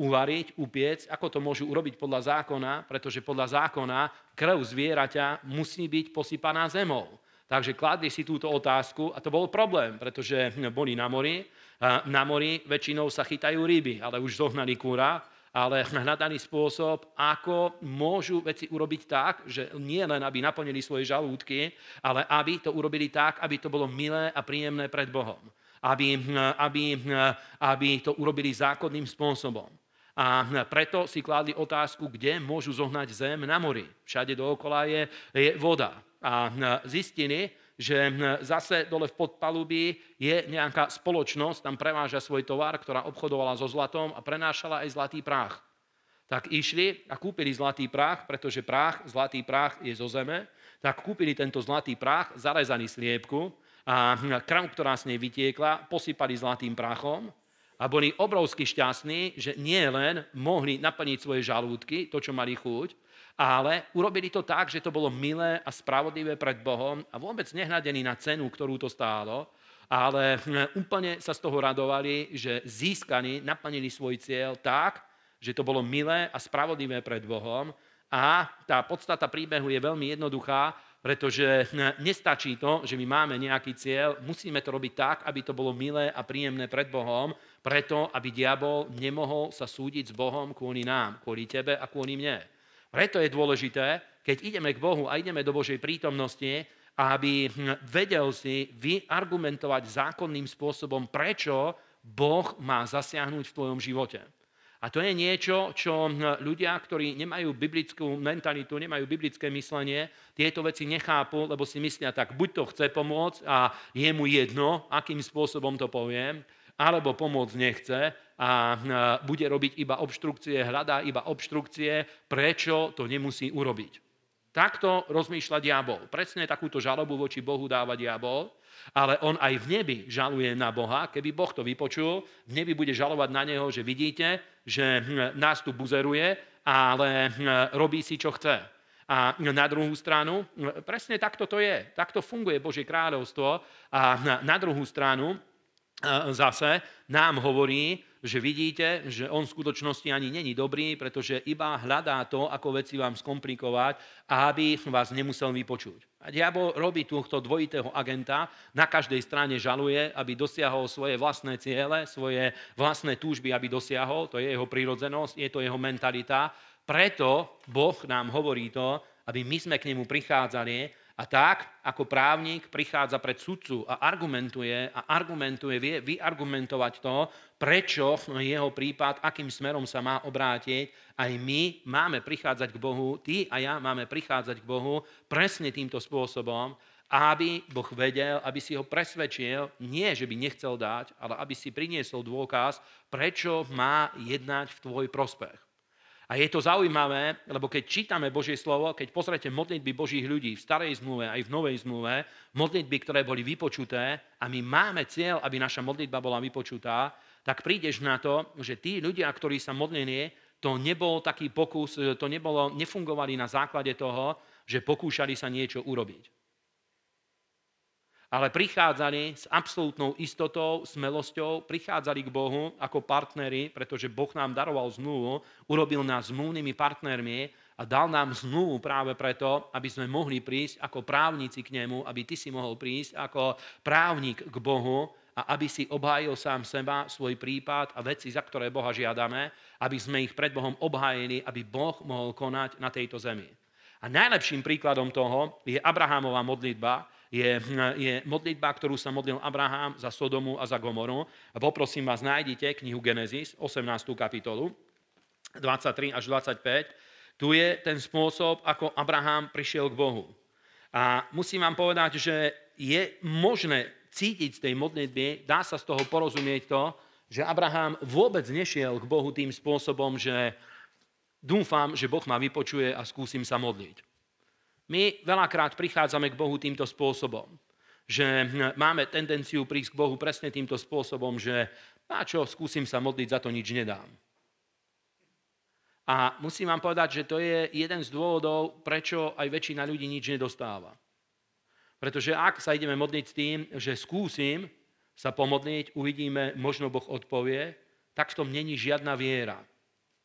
uvariť, upiec, ako to môžu urobiť podľa zákona, pretože podľa zákona krv zvieraťa musí byť posypaná zemou. Takže kladli si túto otázku a to bol problém, pretože hm, boli na mori, na mori väčšinou sa chytajú ryby, ale už zohnali kúra, ale hľadali spôsob, ako môžu veci urobiť tak, že nie len, aby naplnili svoje žalúdky, ale aby to urobili tak, aby to bolo milé a príjemné pred Bohom. Aby, hm, aby, hm, aby to urobili zákonným spôsobom. A preto si kládli otázku, kde môžu zohnať zem na mori. Všade dookola je, je voda. A hm, zistili, že hm, zase dole v podpalubí je nejaká spoločnosť, tam preváža svoj tovar, ktorá obchodovala so zlatom a prenášala aj zlatý prach. Tak išli a kúpili zlatý prach, pretože prach, zlatý prach je zo zeme, tak kúpili tento zlatý prach, zarezaný sliepku a hm, krv, ktorá z nej vytiekla, posypali zlatým prachom a boli obrovsky šťastní, že nie len mohli naplniť svoje žalúdky, to, čo mali chuť, ale urobili to tak, že to bolo milé a spravodlivé pred Bohom a vôbec nehnadení na cenu, ktorú to stálo, ale hm, úplne sa z toho radovali, že získali, naplnili svoj cieľ tak, že to bolo milé a spravodlivé pred Bohom a tá podstata príbehu je veľmi jednoduchá, pretože hm, nestačí to, že my máme nejaký cieľ, musíme to robiť tak, aby to bolo milé a príjemné pred Bohom, preto aby diabol nemohol sa súdiť s Bohom kvôli nám, kvôli tebe a kvôli mne. Preto je dôležité, keď ideme k Bohu a ideme do Božej prítomnosti, aby hm, vedel si vyargumentovať zákonným spôsobom, prečo Boh má zasiahnuť v tvojom živote. A to je niečo, čo hm, ľudia, ktorí nemajú biblickú mentalitu, nemajú biblické myslenie, tieto veci nechápu, lebo si myslia tak, buď to chce pomôcť a je mu jedno, akým spôsobom to poviem, alebo pomôcť nechce a bude robiť iba obštrukcie, hľadá iba obštrukcie, prečo to nemusí urobiť. Takto rozmýšľa diabol. Presne takúto žalobu voči Bohu dáva diabol, ale on aj v nebi žaluje na Boha. Keby Boh to vypočul, v nebi bude žalovať na neho, že vidíte, že hm, nás tu buzeruje, ale hm, robí si, čo chce. A na druhú stranu, hm, presne takto to je. Takto funguje Božie kráľovstvo. A na druhú stranu, zase nám hovorí, že vidíte, že on v skutočnosti ani není dobrý, pretože iba hľadá to, ako veci vám skomplikovať, aby vás nemusel vypočuť. A diabol robí tohto dvojitého agenta, na každej strane žaluje, aby dosiahol svoje vlastné ciele, svoje vlastné túžby, aby dosiahol, to je jeho prírodzenosť, je to jeho mentalita. Preto Boh nám hovorí to, aby my sme k nemu prichádzali a tak, ako právnik prichádza pred sudcu a argumentuje a argumentuje, vie vyargumentovať to, prečo jeho prípad, akým smerom sa má obrátiť, aj my máme prichádzať k Bohu, ty a ja máme prichádzať k Bohu presne týmto spôsobom, aby Boh vedel, aby si ho presvedčil, nie, že by nechcel dať, ale aby si priniesol dôkaz, prečo má jednať v tvoj prospech. A je to zaujímavé, lebo keď čítame Božie slovo, keď pozrete modlitby Božích ľudí v starej zmluve aj v novej zmluve, modlitby, ktoré boli vypočuté a my máme cieľ, aby naša modlitba bola vypočutá, tak prídeš na to, že tí ľudia, ktorí sa modlili, to nebol taký pokus, to nebolo, nefungovali na základe toho, že pokúšali sa niečo urobiť ale prichádzali s absolútnou istotou, smelosťou, prichádzali k Bohu ako partnery, pretože Boh nám daroval zmluvu, urobil nás zmluvnými partnermi a dal nám zmluvu práve preto, aby sme mohli prísť ako právnici k nemu, aby ty si mohol prísť ako právnik k Bohu a aby si obhájil sám seba, svoj prípad a veci, za ktoré Boha žiadame, aby sme ich pred Bohom obhájili, aby Boh mohol konať na tejto zemi. A najlepším príkladom toho je Abrahámová modlitba, je, hm, je modlitba, ktorú sa modlil Abraham za Sodomu a za Gomoru. A poprosím vás, nájdite knihu Genesis, 18. kapitolu, 23 až 25. Tu je ten spôsob, ako Abraham prišiel k Bohu. A musím vám povedať, že je možné cítiť z tej modlitby, dá sa z toho porozumieť to, že Abraham vôbec nešiel k Bohu tým spôsobom, že dúfam, že Boh ma vypočuje a skúsim sa modliť. My veľakrát prichádzame k Bohu týmto spôsobom. Že máme tendenciu prísť k Bohu presne týmto spôsobom, že na čo, skúsim sa modliť, za to nič nedám. A musím vám povedať, že to je jeden z dôvodov, prečo aj väčšina ľudí nič nedostáva. Pretože ak sa ideme modliť s tým, že skúsim sa pomodliť, uvidíme, možno Boh odpovie, tak v tom není žiadna viera.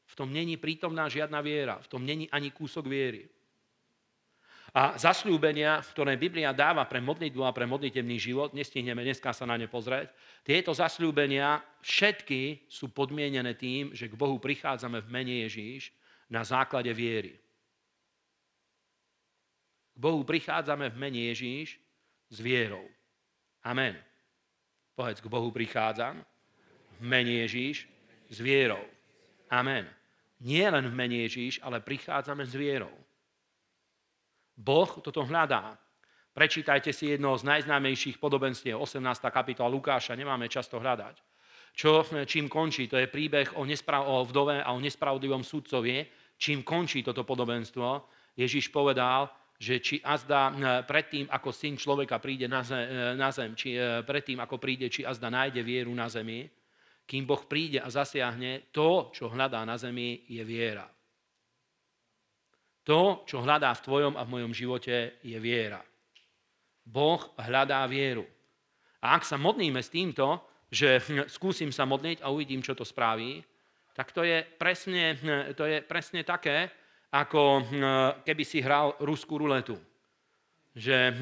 V tom není prítomná žiadna viera. V tom není ani kúsok viery a zasľúbenia, ktoré Biblia dáva pre modlitbu a pre modlitevný život, nestihneme dneska sa na ne pozrieť, tieto zasľúbenia všetky sú podmienené tým, že k Bohu prichádzame v mene Ježíš na základe viery. K Bohu prichádzame v mene Ježíš s vierou. Amen. Povedz, k Bohu prichádzam v mene Ježíš s vierou. Amen. Nie len v mene Ježíš, ale prichádzame s vierou. Boh toto hľadá. Prečítajte si jedno z najznámejších podobenstiev, 18. kapitola Lukáša, nemáme často hľadať. Čo, čím končí, to je príbeh o, nespra- o vdove a o nespravodlivom sudcovi. Čím končí toto podobenstvo, Ježiš povedal, že či azda e, predtým, ako syn človeka príde na zem, e, na zem či e, predtým, ako príde, či azda nájde vieru na zemi, kým Boh príde a zasiahne, to, čo hľadá na zemi, je viera. To, čo hľadá v tvojom a v mojom živote, je viera. Boh hľadá vieru. A ak sa modlíme s týmto, že skúsim sa modliť a uvidím, čo to spraví, tak to je presne, to je presne také, ako keby si hral ruskú ruletu. Že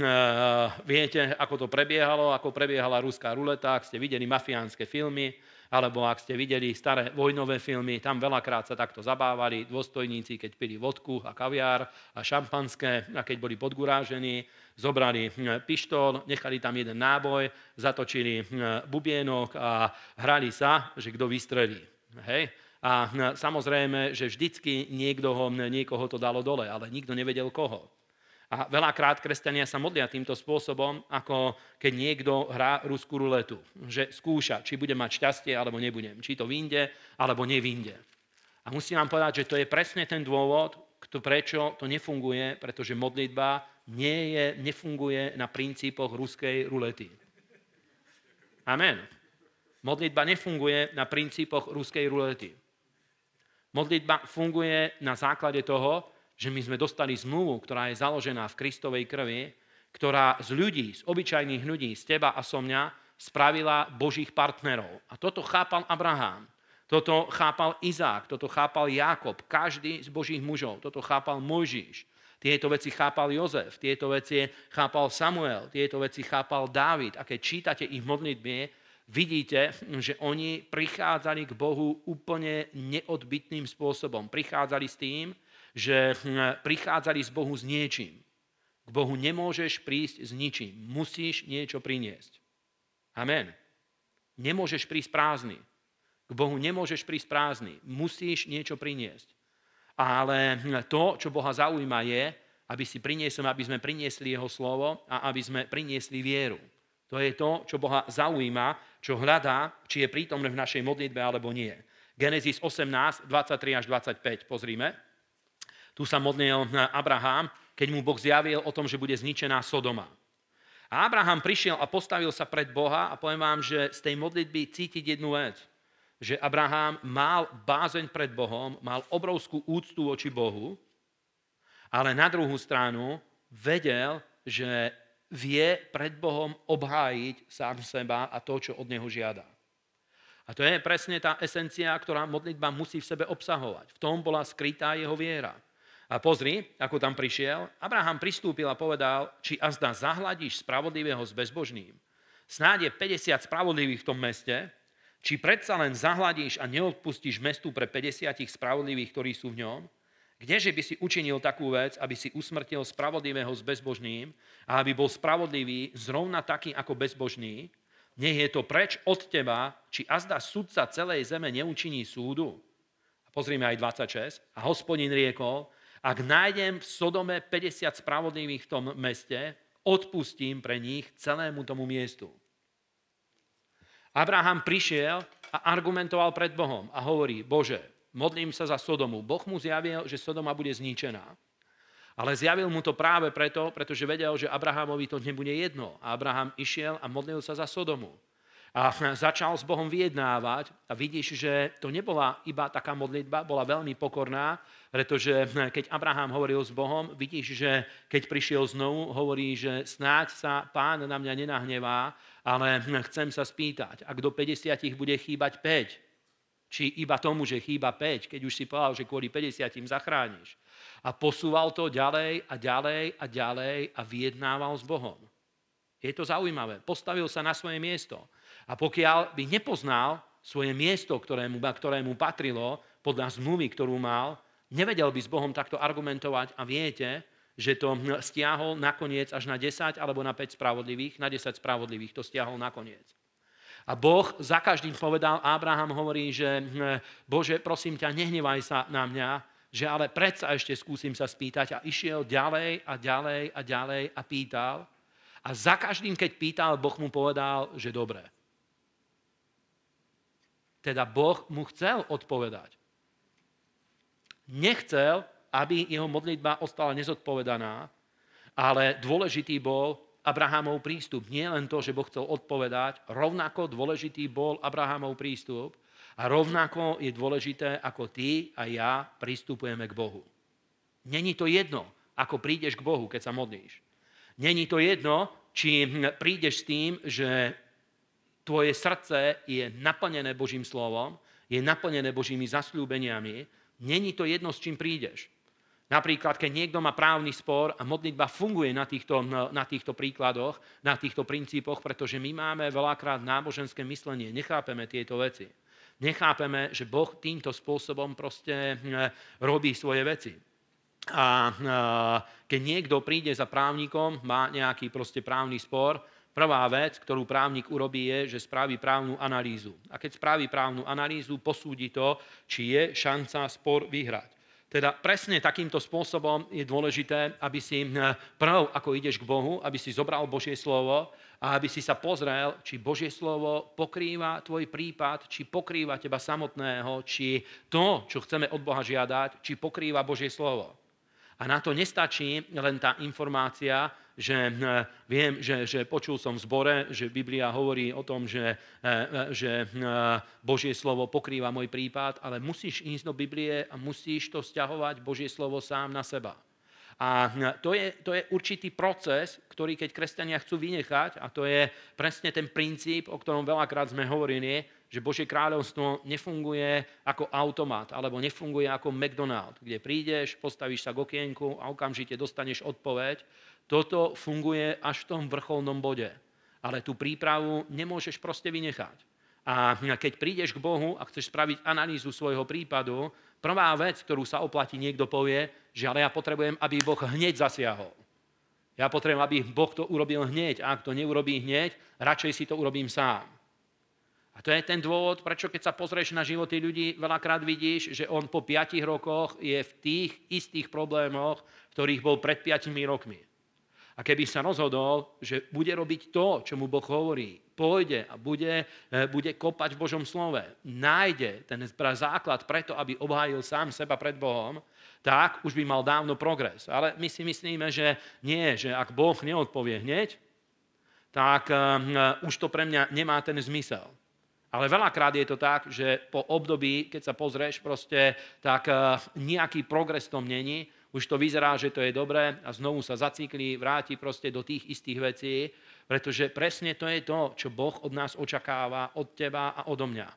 viete, ako to prebiehalo, ako prebiehala ruská ruleta, ak ste videli mafiánske filmy, alebo ak ste videli staré vojnové filmy, tam veľakrát sa takto zabávali dôstojníci, keď pili vodku a kaviár a šampanské a keď boli podgurážení, zobrali hm, pištol, nechali tam jeden náboj, zatočili hm, bubienok a hrali sa, že kto vystrelí. Hej? A hm, samozrejme, že vždycky niekto ho, niekoho to dalo dole, ale nikto nevedel koho. A veľakrát kresťania sa modlia týmto spôsobom, ako keď niekto hrá ruskú ruletu. Že skúša, či bude mať šťastie, alebo nebudem. Či to vynde, alebo nevinde. A musím vám povedať, že to je presne ten dôvod, kto, prečo to nefunguje, pretože modlitba nie je, nefunguje na princípoch ruskej rulety. Amen. Modlitba nefunguje na princípoch ruskej rulety. Modlitba funguje na základe toho, že my sme dostali zmluvu, ktorá je založená v Kristovej krvi, ktorá z ľudí, z obyčajných ľudí, z teba a so mňa, spravila Božích partnerov. A toto chápal Abraham, toto chápal Izák, toto chápal Jakob, každý z Božích mužov, toto chápal Mojžiš, tieto veci chápal Jozef, tieto veci chápal Samuel, tieto veci chápal Dávid. A keď čítate ich modlitby, vidíte, že oni prichádzali k Bohu úplne neodbitným spôsobom. Prichádzali s tým, že hm, prichádzali z Bohu s niečím. K Bohu nemôžeš prísť s ničím. Musíš niečo priniesť. Amen. Nemôžeš prísť prázdny. K Bohu nemôžeš prísť prázdny. Musíš niečo priniesť. Ale hm, to, čo Boha zaujíma, je, aby si priniesol, aby sme priniesli Jeho slovo a aby sme priniesli vieru. To je to, čo Boha zaujíma, čo hľadá, či je prítomné v našej modlitbe alebo nie. Genesis 18, 23 až 25. Pozrime. Tu sa modlil eh, Abraham, keď mu Boh zjavil o tom, že bude zničená Sodoma. A Abraham prišiel a postavil sa pred Boha a poviem vám, že z tej modlitby cítiť jednu vec. Že Abraham mal bázeň pred Bohom, mal obrovskú úctu voči Bohu, ale na druhú stranu vedel, že vie pred Bohom obhájiť sám seba a to, čo od neho žiada. A to je presne tá esencia, ktorá modlitba musí v sebe obsahovať. V tom bola skrytá jeho viera. A pozri, ako tam prišiel. Abraham pristúpil a povedal, či azda zahladíš spravodlivého s bezbožným. Snáď je 50 spravodlivých v tom meste, či predsa len zahladíš a neodpustíš mestu pre 50 spravodlivých, ktorí sú v ňom? Kdeže by si učinil takú vec, aby si usmrtil spravodlivého s bezbožným a aby bol spravodlivý zrovna taký ako bezbožný? Nech je to preč od teba, či azda sudca celej zeme neučiní súdu. A pozrime aj 26. A hospodin riekol, ak nájdem v Sodome 50 spravodlivých v tom meste, odpustím pre nich celému tomu miestu. Abraham prišiel a argumentoval pred Bohom a hovorí, Bože, modlím sa za Sodomu. Boh mu zjavil, že Sodoma bude zničená. Ale zjavil mu to práve preto, pretože vedel, že Abrahamovi to nebude jedno. A Abraham išiel a modlil sa za Sodomu a začal s Bohom vyjednávať a vidíš, že to nebola iba taká modlitba, bola veľmi pokorná, pretože keď Abraham hovoril s Bohom, vidíš, že keď prišiel znovu, hovorí, že snáď sa pán na mňa nenahnevá, ale chcem sa spýtať, ak do 50 bude chýbať 5, či iba tomu, že chýba 5, keď už si povedal, že kvôli 50 zachrániš. A posúval to ďalej a ďalej a ďalej a vyjednával s Bohom. Je to zaujímavé. Postavil sa na svoje miesto. A pokiaľ by nepoznal svoje miesto, ktorému, ktorému patrilo, podľa zmluvy, ktorú mal, nevedel by s Bohom takto argumentovať a viete, že to hm, stiahol nakoniec až na 10 alebo na 5 spravodlivých, na 10 spravodlivých to stiahol nakoniec. A Boh za každým povedal, Abraham hovorí, že hm, Bože, prosím ťa, nehnevaj sa na mňa, že ale predsa ešte skúsim sa spýtať. A išiel ďalej a ďalej a ďalej a pýtal. A za každým, keď pýtal, Boh mu povedal, že dobre. Teda Boh mu chcel odpovedať. Nechcel, aby jeho modlitba ostala nezodpovedaná, ale dôležitý bol Abrahamov prístup. Nie len to, že Boh chcel odpovedať, rovnako dôležitý bol Abrahamov prístup a rovnako je dôležité, ako ty a ja pristupujeme k Bohu. Není to jedno, ako prídeš k Bohu, keď sa modlíš. Není to jedno, či prídeš s tým, že tvoje srdce je naplnené Božím slovom, je naplnené Božími zasľúbeniami, není to jedno, s čím prídeš. Napríklad, keď niekto má právny spor a modlitba funguje na týchto, na týchto príkladoch, na týchto princípoch, pretože my máme veľakrát náboženské myslenie, nechápeme tieto veci. Nechápeme, že Boh týmto spôsobom proste hm, robí svoje veci. A keď niekto príde za právnikom, má nejaký proste právny spor, Prvá vec, ktorú právnik urobí, je, že spraví právnu analýzu. A keď spraví právnu analýzu, posúdi to, či je šanca spor vyhrať. Teda presne takýmto spôsobom je dôležité, aby si eh, prv, ako ideš k Bohu, aby si zobral Božie slovo a aby si sa pozrel, či Božie slovo pokrýva tvoj prípad, či pokrýva teba samotného, či to, čo chceme od Boha žiadať, či pokrýva Božie slovo. A na to nestačí len tá informácia, že eh, viem, že, že počul som v zbore, že Biblia hovorí o tom, že, eh, eh, že Božie slovo pokrýva môj prípad, ale musíš ísť do Biblie a musíš to stiahovať Božie slovo sám na seba. A to je, to je určitý proces, ktorý keď kresťania chcú vynechať, a to je presne ten princíp, o ktorom veľakrát sme hovorili, že Božie kráľovstvo nefunguje ako automat, alebo nefunguje ako McDonald, kde prídeš, postavíš sa k okienku a okamžite dostaneš odpoveď, toto funguje až v tom vrcholnom bode. Ale tú prípravu nemôžeš proste vynechať. A keď prídeš k Bohu a chceš spraviť analýzu svojho prípadu, prvá vec, ktorú sa oplatí, niekto povie, že ale ja potrebujem, aby Boh hneď zasiahol. Ja potrebujem, aby Boh to urobil hneď. A ak to neurobí hneď, radšej si to urobím sám. A to je ten dôvod, prečo keď sa pozrieš na životy ľudí, veľakrát vidíš, že on po 5 rokoch je v tých istých problémoch, ktorých bol pred 5 rokmi. A keby sa rozhodol, že bude robiť to, čo mu Boh hovorí, pôjde a bude, e, bude kopať v Božom slove, nájde ten základ preto, aby obhájil sám seba pred Bohom, tak už by mal dávno progres. Ale my si myslíme, že nie, že ak Boh neodpovie hneď, tak e, e, už to pre mňa nemá ten zmysel. Ale veľakrát je to tak, že po období, keď sa pozrieš, proste, tak nejaký progres tom není už to vyzerá, že to je dobré a znovu sa zacikli, vráti proste do tých istých vecí, pretože presne to je to, čo Boh od nás očakáva, od teba a odo mňa.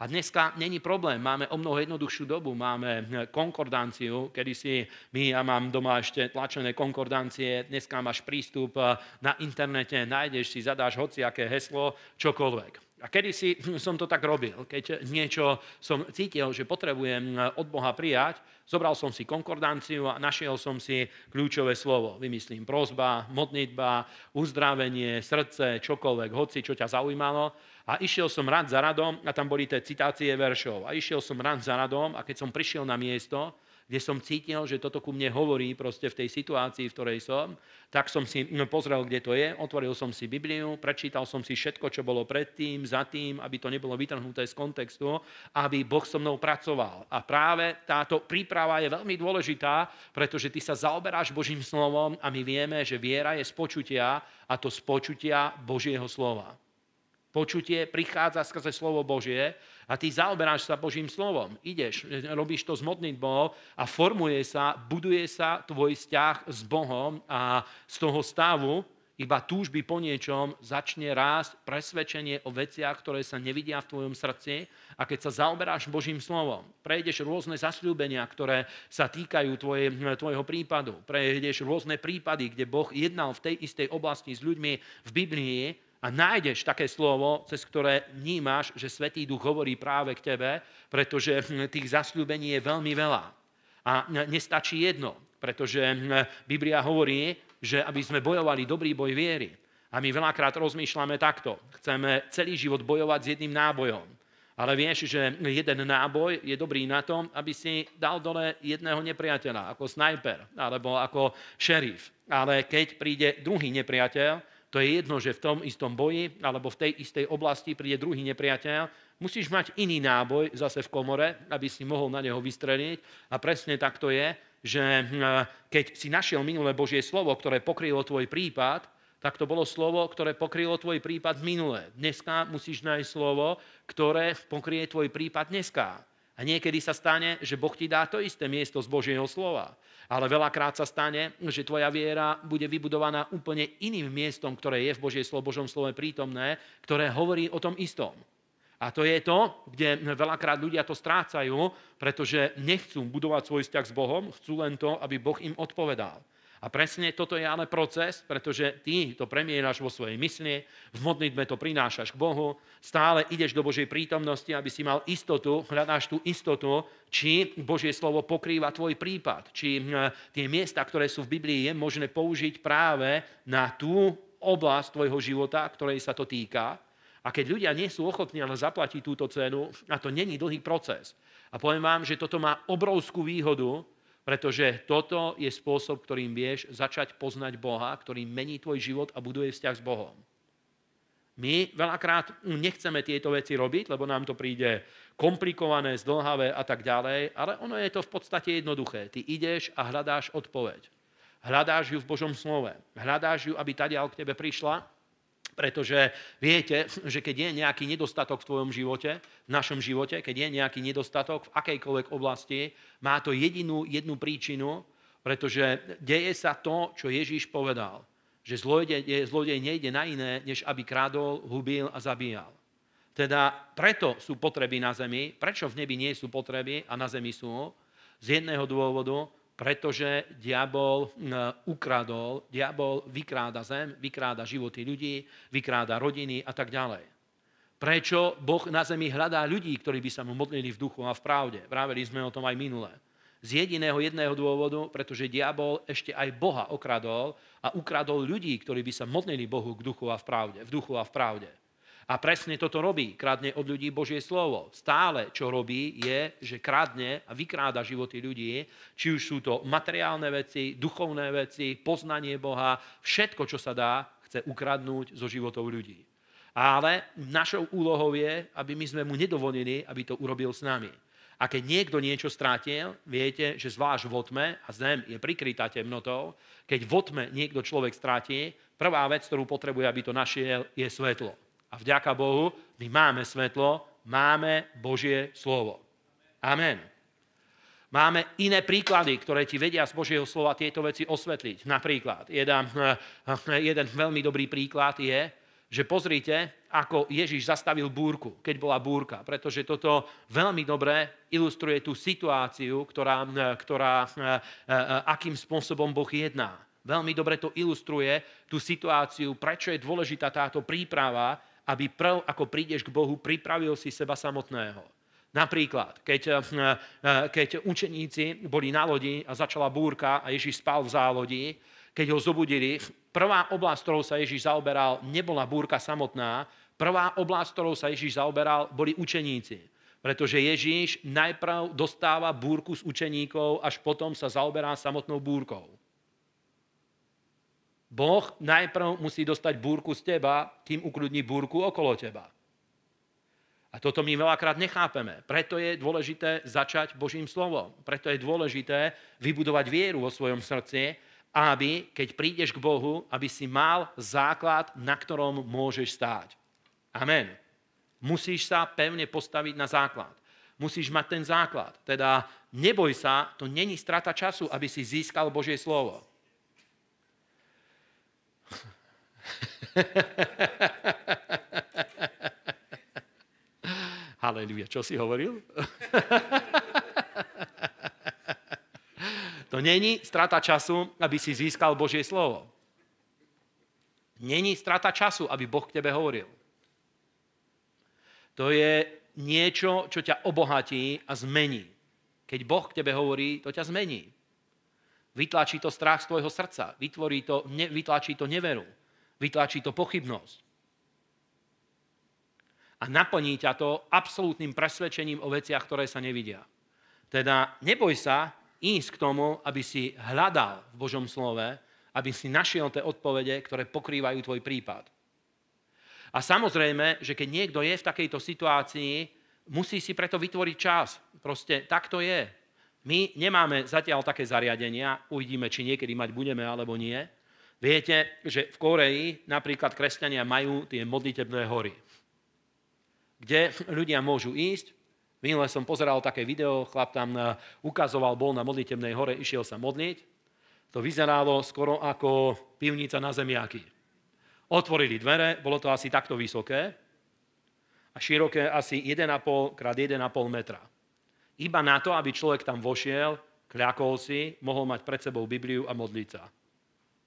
A dneska není problém, máme o mnoho jednoduchšiu dobu, máme eh, konkordanciu, kedy si my, ja mám doma ešte tlačené konkordancie, dneska máš prístup eh, na internete, nájdeš si, zadáš hociaké heslo, čokoľvek. A kedysi som to tak robil, keď niečo som cítil, že potrebujem eh, od Boha prijať, zobral som si konkordanciu a našiel som si kľúčové slovo. Vymyslím prozba, modnitba, uzdravenie, srdce, čokoľvek, hoci, čo ťa zaujímalo. A išiel som rad za radom a tam boli tie citácie veršov. A išiel som rad za radom a keď som prišiel na miesto, kde som cítil, že toto ku mne hovorí proste v tej situácii, v ktorej som, tak som si no, pozrel, kde to je, otvoril som si Bibliu, prečítal som si všetko, čo bolo predtým, za tým, aby to nebolo vytrhnuté z kontextu, aby Boh so mnou pracoval. A práve táto príprava je veľmi dôležitá, pretože ty sa zaoberáš Božím slovom a my vieme, že viera je spočutia a to spočutia Božieho slova. Počutie prichádza skrze slovo Božie a ty zaoberáš sa Božím slovom. Ideš, robíš to s modlitbou a formuje sa, buduje sa tvoj vzťah s Bohom a z toho stavu iba túžby po niečom začne rásť presvedčenie o veciach, ktoré sa nevidia v tvojom srdci a keď sa zaoberáš Božím slovom, prejdeš rôzne zasľúbenia, ktoré sa týkajú tvoje, tvojho prípadu, prejdeš rôzne prípady, kde Boh jednal v tej istej oblasti s ľuďmi v Biblii, a nájdeš také slovo, cez ktoré vnímaš, že Svetý Duch hovorí práve k tebe, pretože tých zasľúbení je veľmi veľa. A nestačí jedno, pretože Biblia hovorí, že aby sme bojovali dobrý boj viery. A my veľakrát rozmýšľame takto. Chceme celý život bojovať s jedným nábojom. Ale vieš, že jeden náboj je dobrý na tom, aby si dal dole jedného nepriateľa, ako snajper alebo ako šerif. Ale keď príde druhý nepriateľ, to je jedno, že v tom istom boji alebo v tej istej oblasti príde druhý nepriateľ, musíš mať iný náboj zase v komore, aby si mohol na neho vystreliť. A presne tak to je, že hm, keď si našiel minulé Božie slovo, ktoré pokrylo tvoj prípad, tak to bolo slovo, ktoré pokrylo tvoj prípad minulé. Dneska musíš nájsť slovo, ktoré pokrie tvoj prípad dneska. A niekedy sa stane, že Boh ti dá to isté miesto z Božieho slova. Ale veľakrát sa stane, že tvoja viera bude vybudovaná úplne iným miestom, ktoré je v Božej slovo, Božom slove prítomné, ktoré hovorí o tom istom. A to je to, kde veľakrát ľudia to strácajú, pretože nechcú budovať svoj vzťah s Bohom, chcú len to, aby Boh im odpovedal. A presne toto je ale proces, pretože ty to premieraš vo svojej mysli, v modlitbe to prinášaš k Bohu, stále ideš do Božej prítomnosti, aby si mal istotu, hľadáš tú istotu, či Božie slovo pokrýva tvoj prípad, či hm, tie miesta, ktoré sú v Biblii, je možné použiť práve na tú oblasť tvojho života, ktorej sa to týka. A keď ľudia nie sú ochotní ale zaplatiť túto cenu, a to není dlhý proces. A poviem vám, že toto má obrovskú výhodu, pretože toto je spôsob, ktorým vieš začať poznať Boha, ktorý mení tvoj život a buduje vzťah s Bohom. My veľakrát nechceme tieto veci robiť, lebo nám to príde komplikované, zdlhavé a tak ďalej, ale ono je to v podstate jednoduché. Ty ideš a hľadáš odpoveď. Hľadáš ju v Božom slove. Hľadáš ju, aby tadiaľ k tebe prišla pretože viete, že keď je nejaký nedostatok v tvojom živote, v našom živote, keď je nejaký nedostatok v akejkoľvek oblasti, má to jedinú jednu príčinu, pretože deje sa to, čo Ježíš povedal. Že zlodej, zlodej nejde na iné, než aby krádol, hubil a zabíjal. Teda preto sú potreby na zemi, prečo v nebi nie sú potreby a na zemi sú? Z jedného dôvodu, pretože diabol eh, ukradol, diabol vykráda zem, vykráda životy ľudí, vykráda rodiny a tak ďalej. Prečo Boh na zemi hľadá ľudí, ktorí by sa mu modlili v duchu a v pravde? Vraveli sme o tom aj minule. Z jediného jedného dôvodu, pretože diabol ešte aj Boha okradol a ukradol ľudí, ktorí by sa modlili Bohu k duchu a v pravde, v duchu a v pravde. A presne toto robí. Kradne od ľudí Božie slovo. Stále, čo robí, je, že kradne a vykráda životy ľudí, či už sú to materiálne veci, duchovné veci, poznanie Boha, všetko, čo sa dá, chce ukradnúť zo životov ľudí. Ale našou úlohou je, aby my sme mu nedovolili, aby to urobil s nami. A keď niekto niečo strátil, viete, že zvlášť v otme, a zem je prikrytá temnotou, keď v otme niekto človek stráti, prvá vec, ktorú potrebuje, aby to našiel, je svetlo. A vďaka Bohu, my máme svetlo, máme Božie slovo. Amen. Máme iné príklady, ktoré ti vedia z Božieho slova tieto veci osvetliť. Napríklad, jeden, jeden veľmi dobrý príklad je, že pozrite, ako Ježiš zastavil búrku, keď bola búrka, pretože toto veľmi dobre ilustruje tú situáciu, ktorá, ktorá akým spôsobom Boh jedná. Veľmi dobre to ilustruje tú situáciu, prečo je dôležitá táto príprava, aby prv, ako prídeš k Bohu, pripravil si seba samotného. Napríklad, keď, eh, eh, keď učeníci boli na lodi a začala búrka a Ježiš spal v zálodi, keď ho zobudili, prvá oblasť, ktorou sa Ježiš zaoberal, nebola búrka samotná, prvá oblasť, ktorou sa Ježiš zaoberal, boli učeníci. Pretože Ježíš najprv dostáva búrku s učeníkov, až potom sa zaoberá samotnou búrkou. Boh najprv musí dostať búrku z teba, kým ukľudní búrku okolo teba. A toto my veľakrát nechápeme. Preto je dôležité začať Božím slovom. Preto je dôležité vybudovať vieru vo svojom srdci, aby, keď prídeš k Bohu, aby si mal základ, na ktorom môžeš stáť. Amen. Musíš sa pevne postaviť na základ. Musíš mať ten základ. Teda neboj sa, to není strata času, aby si získal Božie slovo. Halelujá, čo si hovoril? to není strata času, aby si získal Božie slovo. Není strata času, aby Boh k tebe hovoril. To je niečo, čo ťa obohatí a zmení. Keď Boh k tebe hovorí, to ťa zmení. Vytlačí to strach z tvojho srdca, vytvorí to, ne, vytlačí to neveru vytlačí to pochybnosť. A naplní ťa to absolútnym presvedčením o veciach, ktoré sa nevidia. Teda neboj sa ísť k tomu, aby si hľadal v Božom slove, aby si našiel tie odpovede, ktoré pokrývajú tvoj prípad. A samozrejme, že keď niekto je v takejto situácii, musí si preto vytvoriť čas. Proste tak to je. My nemáme zatiaľ také zariadenia, uvidíme, či niekedy mať budeme alebo nie, Viete, že v Koreji napríklad kresťania majú tie modlitebné hory, kde ľudia môžu ísť. Minule som pozeral také video, chlap tam eh, ukazoval, bol na modlitebnej hore, išiel sa modliť. To vyzeralo skoro ako pivnica na zemiaky. Otvorili dvere, bolo to asi takto vysoké a široké asi 1,5 krát 1,5 metra. Iba na to, aby človek tam vošiel, kľakol si, mohol mať pred sebou Bibliu a modliť sa.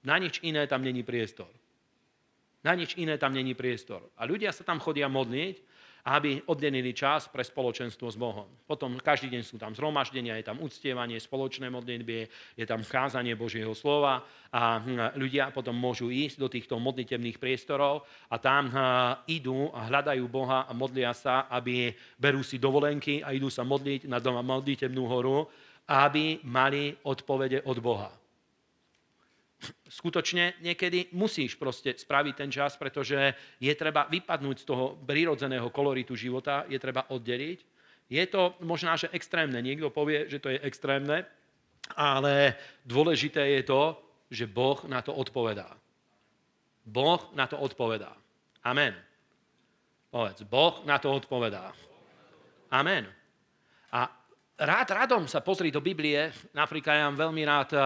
Na nič iné tam není priestor. Na nič iné tam není priestor. A ľudia sa tam chodia modliť, aby oddenili čas pre spoločenstvo s Bohom. Potom každý deň sú tam zhromaždenia, je tam uctievanie, spoločné modlitby, je tam kázanie Božieho slova a hm, ľudia potom môžu ísť do týchto modlitebných priestorov a tam hm, idú a hľadajú Boha a modlia sa, aby berú si dovolenky a idú sa modliť na modlitebnú horu, aby mali odpovede od Boha skutočne niekedy musíš proste spraviť ten čas, pretože je treba vypadnúť z toho prírodzeného koloritu života, je treba oddeliť. Je to možná, že extrémne. Niekto povie, že to je extrémne, ale dôležité je to, že Boh na to odpovedá. Boh na to odpovedá. Amen. Povedz, Boh na to odpovedá. Amen. A rád radom sa pozri do Biblie. Napríklad ja mám veľmi rád eh,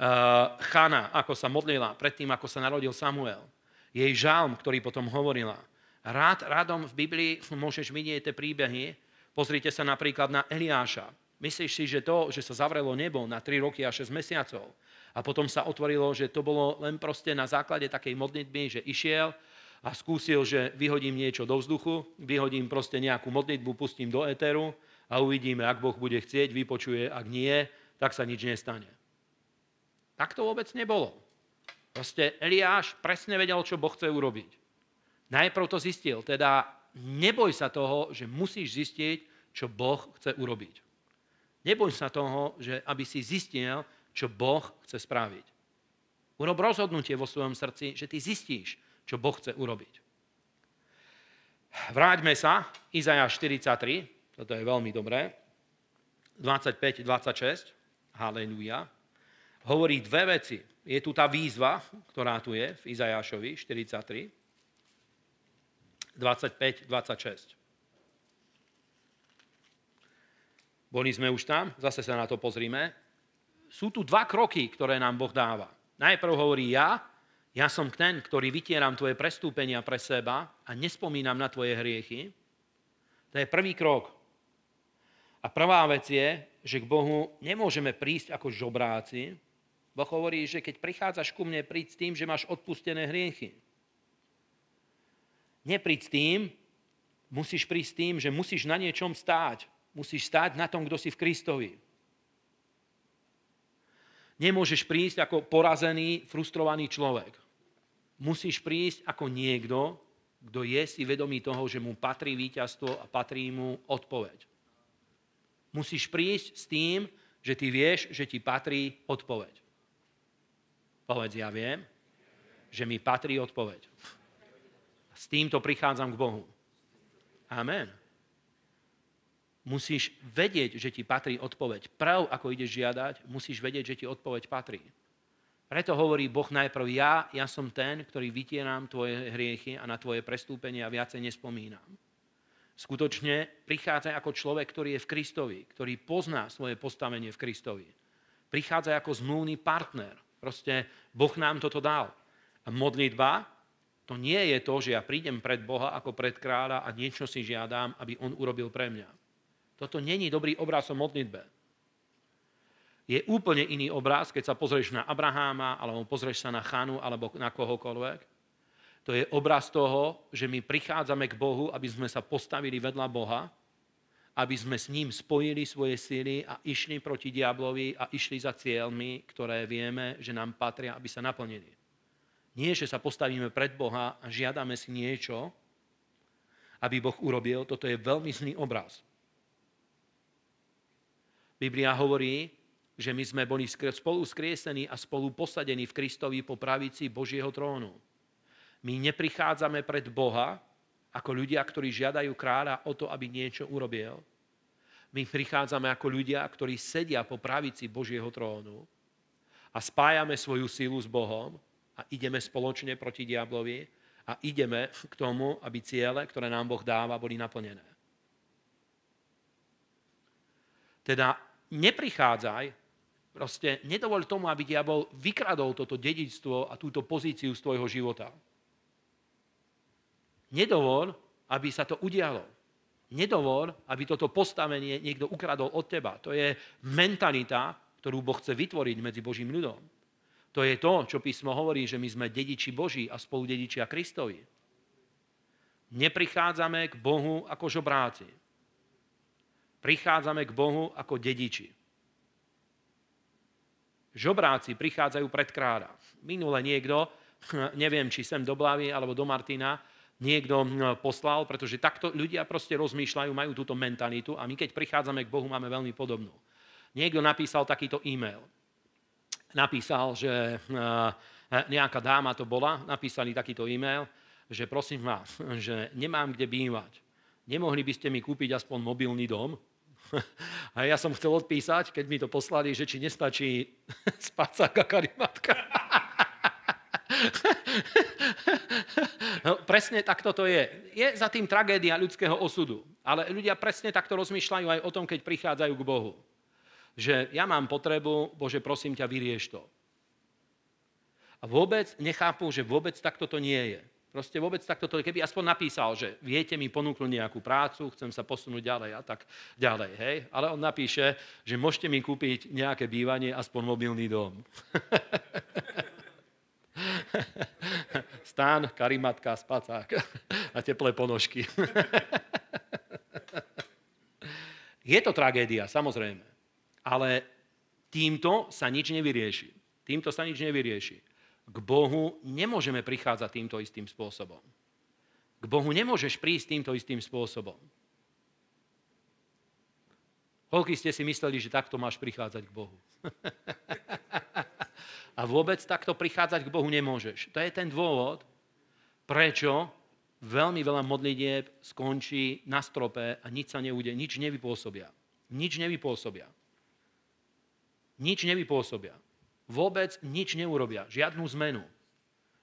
Eh, Chana, ako sa modlila predtým, ako sa narodil Samuel. Jej žalm, ktorý potom hovorila. Rád, radom v Biblii môžeš vidieť tie príbehy. Pozrite sa napríklad na Eliáša. Myslíš si, že to, že sa zavrelo nebo na 3 roky a 6 mesiacov a potom sa otvorilo, že to bolo len proste na základe takej modlitby, že išiel a skúsil, že vyhodím niečo do vzduchu, vyhodím proste nejakú modlitbu, pustím do éteru a uvidíme, ak Boh bude chcieť, vypočuje, ak nie, tak sa nič nestane. Tak to vôbec nebolo. Proste Eliáš presne vedel, čo Boh chce urobiť. Najprv to zistil, teda neboj sa toho, že musíš zistiť, čo Boh chce urobiť. Neboj sa toho, že aby si zistil, čo Boh chce spraviť. Urob rozhodnutie vo svojom srdci, že ty zistíš, čo Boh chce urobiť. Vráťme sa, Izaja 43, toto je veľmi dobré, 25-26, halenúja hovorí dve veci. Je tu tá výzva, ktorá tu je v Izajášovi 43, 25, 26. Boli sme už tam, zase sa na to pozrime. Sú tu dva kroky, ktoré nám Boh dáva. Najprv hovorí ja, ja som ten, ktorý vytieram tvoje prestúpenia pre seba a nespomínam na tvoje hriechy. To je prvý krok. A prvá vec je, že k Bohu nemôžeme prísť ako žobráci, Boh hovorí, že keď prichádzaš ku mne, príď s tým, že máš odpustené hriechy. Nepríď s tým, musíš prísť s tým, že musíš na niečom stáť. Musíš stáť na tom, kto si v Kristovi. Nemôžeš prísť ako porazený, frustrovaný človek. Musíš prísť ako niekto, kto je si vedomý toho, že mu patrí víťazstvo a patrí mu odpoveď. Musíš prísť s tým, že ty vieš, že ti patrí odpoveď. Povedz, ja viem, že mi patrí odpoveď. S týmto prichádzam k Bohu. Amen. Musíš vedieť, že ti patrí odpoveď. Prav, ako ideš žiadať, musíš vedieť, že ti odpoveď patrí. Preto hovorí Boh najprv, ja, ja som ten, ktorý vytieram tvoje hriechy a na tvoje prestúpenia viacej nespomínam. Skutočne prichádza ako človek, ktorý je v Kristovi, ktorý pozná svoje postavenie v Kristovi. Prichádza ako zmluvný partner, Proste Boh nám toto dal. A modlitba, to nie je to, že ja prídem pred Boha ako pred kráľa a niečo si žiadam, aby on urobil pre mňa. Toto není dobrý obraz o modlitbe. Je úplne iný obraz, keď sa pozrieš na Abraháma, alebo pozrieš sa na Chanu, alebo na kohokoľvek. To je obraz toho, že my prichádzame k Bohu, aby sme sa postavili vedľa Boha aby sme s ním spojili svoje síly a išli proti diablovi a išli za cieľmi, ktoré vieme, že nám patria, aby sa naplnili. Nie, že sa postavíme pred Boha a žiadame si niečo, aby Boh urobil. Toto je veľmi zlý obraz. Biblia hovorí, že my sme boli spolu skriesení a spolu posadení v Kristovi po pravici Božieho trónu. My neprichádzame pred Boha, ako ľudia, ktorí žiadajú kráľa o to, aby niečo urobil. My prichádzame ako ľudia, ktorí sedia po pravici Božieho trónu a spájame svoju sílu s Bohom a ideme spoločne proti diablovi a ideme k tomu, aby ciele, ktoré nám Boh dáva, boli naplnené. Teda neprichádzaj, proste nedovoľ tomu, aby diabol vykradol toto dedictvo a túto pozíciu z tvojho života. Nedovol, aby sa to udialo. Nedovol, aby toto postavenie niekto ukradol od teba. To je mentalita, ktorú Boh chce vytvoriť medzi Božím ľudom. To je to, čo písmo hovorí, že my sme dediči Boží a spolu dedičia Kristovi. Neprichádzame k Bohu ako žobráci. Prichádzame k Bohu ako dediči. Žobráci prichádzajú pred kráľa. Minule niekto, neviem, či sem do Blavy alebo do Martina, niekto hm, poslal, pretože takto ľudia proste rozmýšľajú, majú túto mentalitu a my keď prichádzame k Bohu, máme veľmi podobnú. Niekto napísal takýto e-mail. Napísal, že hm, e, nejaká dáma to bola, napísali takýto e-mail, že prosím vás, hm, že nemám kde bývať. Nemohli by ste mi kúpiť aspoň mobilný dom? A ja som chcel odpísať, keď mi to poslali, že či nestačí spáca kakarimatka. presne takto to je. Je za tým tragédia ľudského osudu. Ale ľudia presne takto rozmýšľajú aj o tom, keď prichádzajú k Bohu. Že ja mám potrebu, Bože, prosím ťa, vyrieš to. A vôbec nechápu, že vôbec takto to nie je. Proste vôbec takto to, keby aspoň napísal, že viete mi ponúknuť nejakú prácu, chcem sa posunúť ďalej a tak ďalej, hej? Ale on napíše, že môžete mi kúpiť nejaké bývanie, aspoň mobilný dom. stán, karimatka, spacák a teplé ponožky. Je to tragédia, samozrejme. Ale týmto sa nič nevyrieši. Týmto sa nič nevyrieši. K Bohu nemôžeme prichádzať týmto istým spôsobom. K Bohu nemôžeš prísť týmto istým spôsobom. Koľko ste si mysleli, že takto máš prichádzať k Bohu? A vôbec takto prichádzať k Bohu nemôžeš. To je ten dôvod, prečo veľmi veľa modlitieb skončí na strope a nič sa neude, nič nevypôsobia. Nič nevypôsobia. Nič nevypôsobia. Vôbec nič neurobia. Žiadnu zmenu.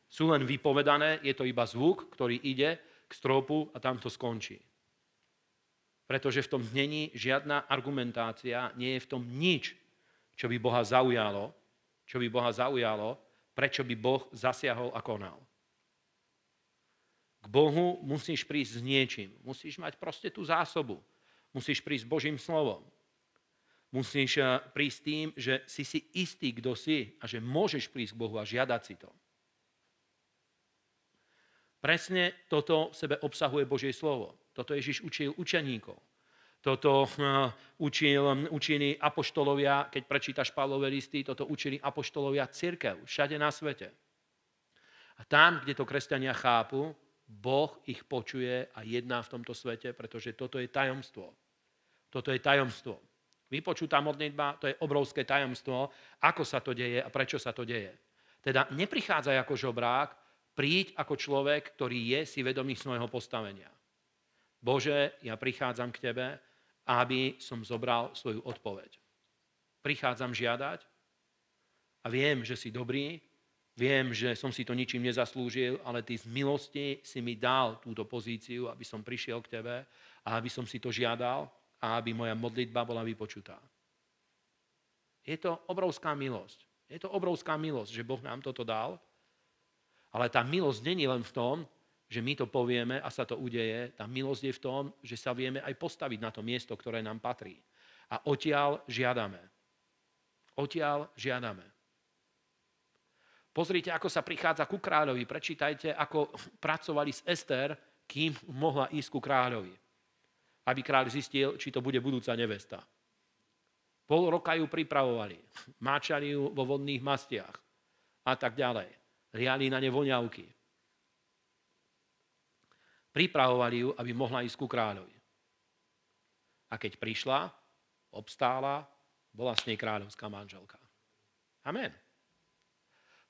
Sú len vypovedané, je to iba zvuk, ktorý ide k stropu a tam to skončí. Pretože v tom není žiadna argumentácia, nie je v tom nič, čo by Boha zaujalo, čo by Boha zaujalo, prečo by Boh zasiahol a konal. K Bohu musíš prísť s niečím. Musíš mať proste tú zásobu. Musíš prísť s Božím slovom. Musíš eh, prísť tým, že si si istý, kto si a že môžeš prísť k Bohu a žiadať si to. Presne toto v sebe obsahuje Božie slovo. Toto Ježiš učil učeníkov. Toto eh, učil, učili apoštolovia, keď prečítaš Pavlové listy, toto učili apoštolovia církev všade na svete. A tam, kde to kresťania chápu, Boh ich počuje a jedná v tomto svete, pretože toto je tajomstvo. Toto je tajomstvo. Vypočutá modlitba, to je obrovské tajomstvo, ako sa to deje a prečo sa to deje. Teda neprichádza ako žobrák, príď ako človek, ktorý je si vedomý svojho postavenia. Bože, ja prichádzam k Tebe aby som zobral svoju odpoveď. Prichádzam žiadať a viem, že si dobrý, viem, že som si to ničím nezaslúžil, ale ty z milosti si mi dal túto pozíciu, aby som prišiel k tebe a aby som si to žiadal a aby moja modlitba bola vypočutá. Je to obrovská milosť. Je to obrovská milosť, že Boh nám toto dal, ale tá milosť není len v tom, že my to povieme a sa to udeje. Tá milosť je v tom, že sa vieme aj postaviť na to miesto, ktoré nám patrí. A odtiaľ žiadame. Odtiaľ žiadame. Pozrite, ako sa prichádza ku kráľovi. Prečítajte, ako pracovali s Ester, kým mohla ísť ku kráľovi. Aby kráľ zistil, či to bude budúca nevesta. Pol roka ju pripravovali. Máčali ju vo vodných mastiach. A tak ďalej. Riali na ne voňavky. Pripravovali ju, aby mohla ísť ku kráľovi. A keď prišla, obstála, bola s nej kráľovská manželka. Amen.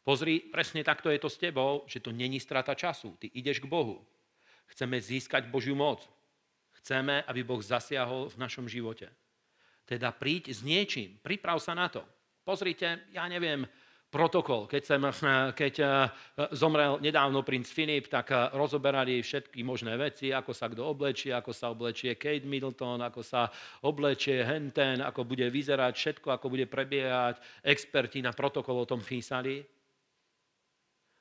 Pozri, presne takto je to s tebou, že to není strata času. Ty ideš k Bohu. Chceme získať Božiu moc. Chceme, aby Boh zasiahol v našom živote. Teda príď s niečím, priprav sa na to. Pozrite, ja neviem, protokol. Keď, sem, eh, keď eh, zomrel nedávno princ Filip, tak eh, rozoberali všetky možné veci, ako sa kto oblečie, ako sa oblečie Kate Middleton, ako sa oblečie Henten, ako bude vyzerať všetko, ako bude prebiehať. Experti na protokol o tom písali.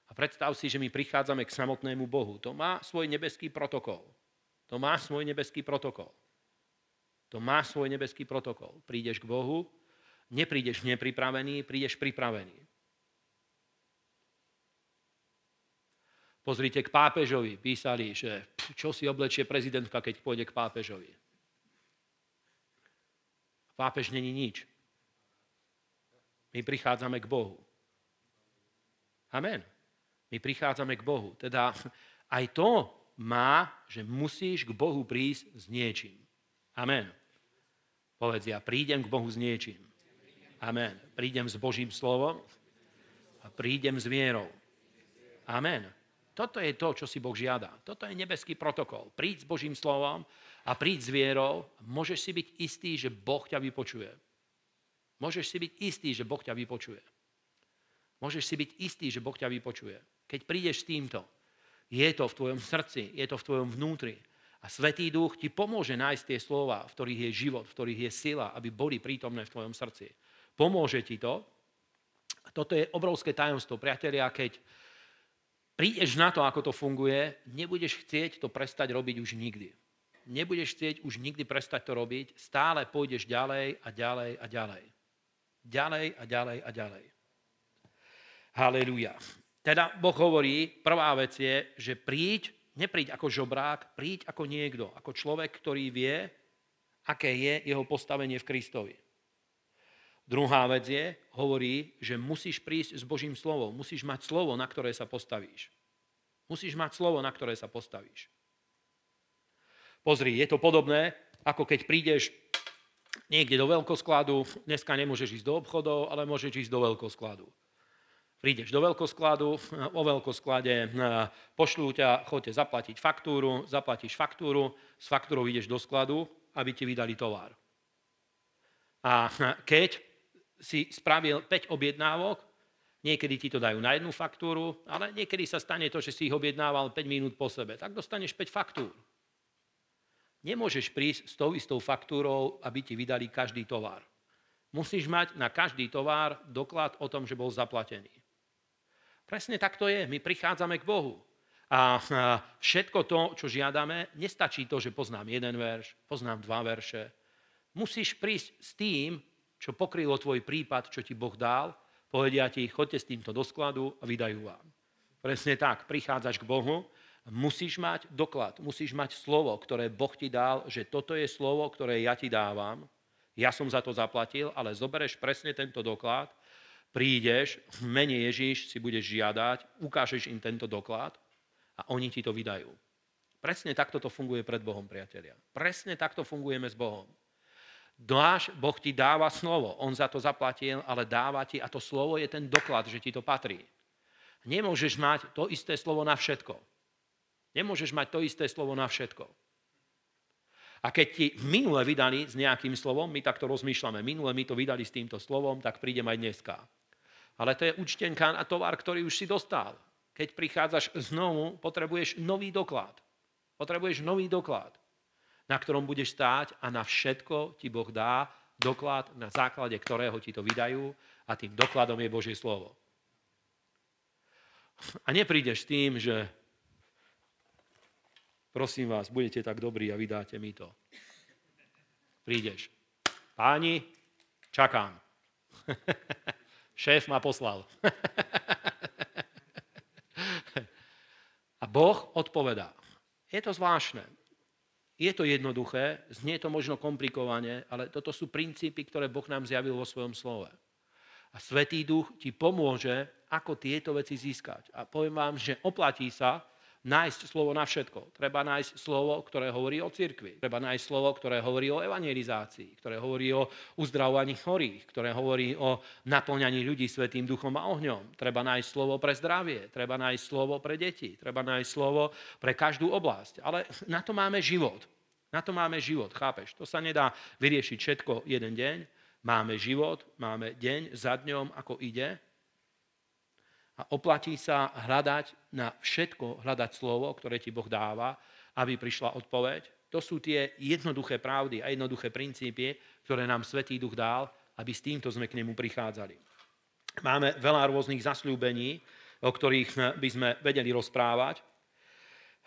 A predstav si, že my prichádzame k samotnému Bohu. To má svoj nebeský protokol. To má svoj nebeský protokol. To má svoj nebeský protokol. Prídeš k Bohu, neprídeš nepripravený, prídeš pripravený. Pozrite k pápežovi. Písali, že čo si oblečie prezidentka, keď pôjde k pápežovi. Pápež není nič. My prichádzame k Bohu. Amen. My prichádzame k Bohu. Teda aj to má, že musíš k Bohu prísť s niečím. Amen. Povedz ja, prídem k Bohu s niečím. Amen. Prídem s Božím slovom a prídem s vierou. Amen. Toto je to, čo si Boh žiada. Toto je nebeský protokol. Príď s Božím slovom a príď s vierou. Môžeš si byť istý, že Boh ťa vypočuje. Môžeš si byť istý, že Boh ťa vypočuje. Môžeš si byť istý, že Boh ťa vypočuje. Keď prídeš s týmto, je to v tvojom srdci, je to v tvojom vnútri. A Svetý Duch ti pomôže nájsť tie slova, v ktorých je život, v ktorých je sila, aby boli prítomné v tvojom srdci. Pomôže ti to. Toto je obrovské tajomstvo, priatelia, keď prídeš na to, ako to funguje, nebudeš chcieť to prestať robiť už nikdy. Nebudeš chcieť už nikdy prestať to robiť, stále pôjdeš ďalej a ďalej a ďalej. Ďalej a ďalej a ďalej. Halelúja. Teda Boh hovorí, prvá vec je, že príď, nepríď ako žobrák, príď ako niekto, ako človek, ktorý vie, aké je jeho postavenie v Kristovi. Druhá vec je, hovorí, že musíš prísť s Božím slovom. Musíš mať slovo, na ktoré sa postavíš. Musíš mať slovo, na ktoré sa postavíš. Pozri, je to podobné, ako keď prídeš niekde do veľkoskladu, dneska nemôžeš ísť do obchodov, ale môžeš ísť do veľkoskladu. Prídeš do veľkoskladu, o veľkosklade eh, pošľú ťa, chodte zaplatiť faktúru, zaplatíš faktúru, s faktúrou ideš do skladu, aby ti vydali tovar. A eh, keď si spravil 5 objednávok, niekedy ti to dajú na jednu faktúru, ale niekedy sa stane to, že si ich objednával 5 minút po sebe. Tak dostaneš 5 faktúr. Nemôžeš prísť s tou istou faktúrou, aby ti vydali každý tovar. Musíš mať na každý tovar doklad o tom, že bol zaplatený. Presne tak to je. My prichádzame k Bohu. A všetko to, čo žiadame, nestačí to, že poznám jeden verš, poznám dva verše. Musíš prísť s tým, čo pokrylo tvoj prípad, čo ti Boh dal, povedia ti, chodte s týmto do skladu a vydajú vám. Presne tak, prichádzaš k Bohu, musíš mať doklad, musíš mať slovo, ktoré Boh ti dal, že toto je slovo, ktoré ja ti dávam, ja som za to zaplatil, ale zobereš presne tento doklad, prídeš, v mene Ježíš si budeš žiadať, ukážeš im tento doklad a oni ti to vydajú. Presne takto to funguje pred Bohom, priatelia. Presne takto fungujeme s Bohom. Dáš, Boh ti dáva slovo, On za to zaplatil, ale dáva ti a to slovo je ten doklad, že ti to patrí. Nemôžeš mať to isté slovo na všetko. Nemôžeš mať to isté slovo na všetko. A keď ti minule vydali s nejakým slovom, my takto rozmýšľame, minule mi to vydali s týmto slovom, tak prídem aj dneska. Ale to je účtenka na tovar, ktorý už si dostal. Keď prichádzaš znovu, potrebuješ nový doklad. Potrebuješ nový doklad na ktorom budeš stáť a na všetko ti Boh dá doklad, na základe ktorého ti to vydajú a tým dokladom je Božie slovo. A neprídeš tým, že prosím vás, budete tak dobrí a vydáte mi to. Prídeš. Páni, čakám. Šéf ma poslal. a Boh odpovedá. Je to zvláštne. Je to jednoduché, znie to možno komplikovane, ale toto sú princípy, ktoré Boh nám zjavil vo svojom slove. A Svetý duch ti pomôže, ako tieto veci získať. A poviem vám, že oplatí sa, nájsť slovo na všetko. Treba nájsť slovo, ktoré hovorí o cirkvi. Treba nájsť slovo, ktoré hovorí o evangelizácii, ktoré hovorí o uzdravovaní chorých, ktoré hovorí o naplňaní ľudí svetým duchom a ohňom. Treba nájsť slovo pre zdravie, treba nájsť slovo pre deti, treba nájsť slovo pre každú oblasť. Ale na to máme život. Na to máme život, chápeš? To sa nedá vyriešiť všetko jeden deň. Máme život, máme deň za dňom, ako ide a oplatí sa hľadať na všetko, hľadať slovo, ktoré ti Boh dáva, aby prišla odpoveď. To sú tie jednoduché pravdy a jednoduché princípie, ktoré nám Svetý Duch dal, aby s týmto sme k nemu prichádzali. Máme veľa rôznych zasľúbení, o ktorých by sme vedeli rozprávať.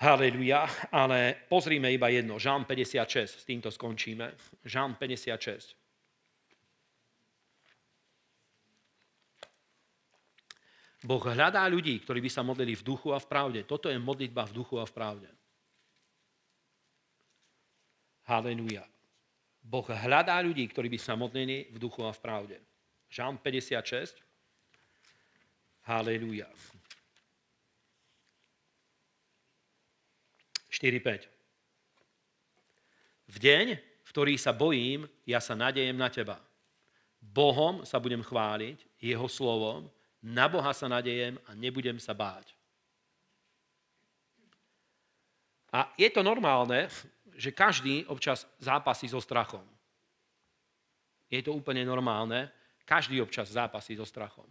Haleluja, ale pozrime iba jedno. Žalm 56, s týmto skončíme. Žalm 56. Boh hľadá ľudí, ktorí by sa modlili v duchu a v pravde. Toto je modlitba v duchu a v pravde. Halenúja. Boh hľadá ľudí, ktorí by sa modlili v duchu a v pravde. Žám 56. Halenúja. 4.5. V deň, v ktorý sa bojím, ja sa nadejem na teba. Bohom sa budem chváliť, jeho slovom, na Boha sa nadejem a nebudem sa báť. A je to normálne, že každý občas zápasí so strachom. Je to úplne normálne, každý občas zápasí so strachom.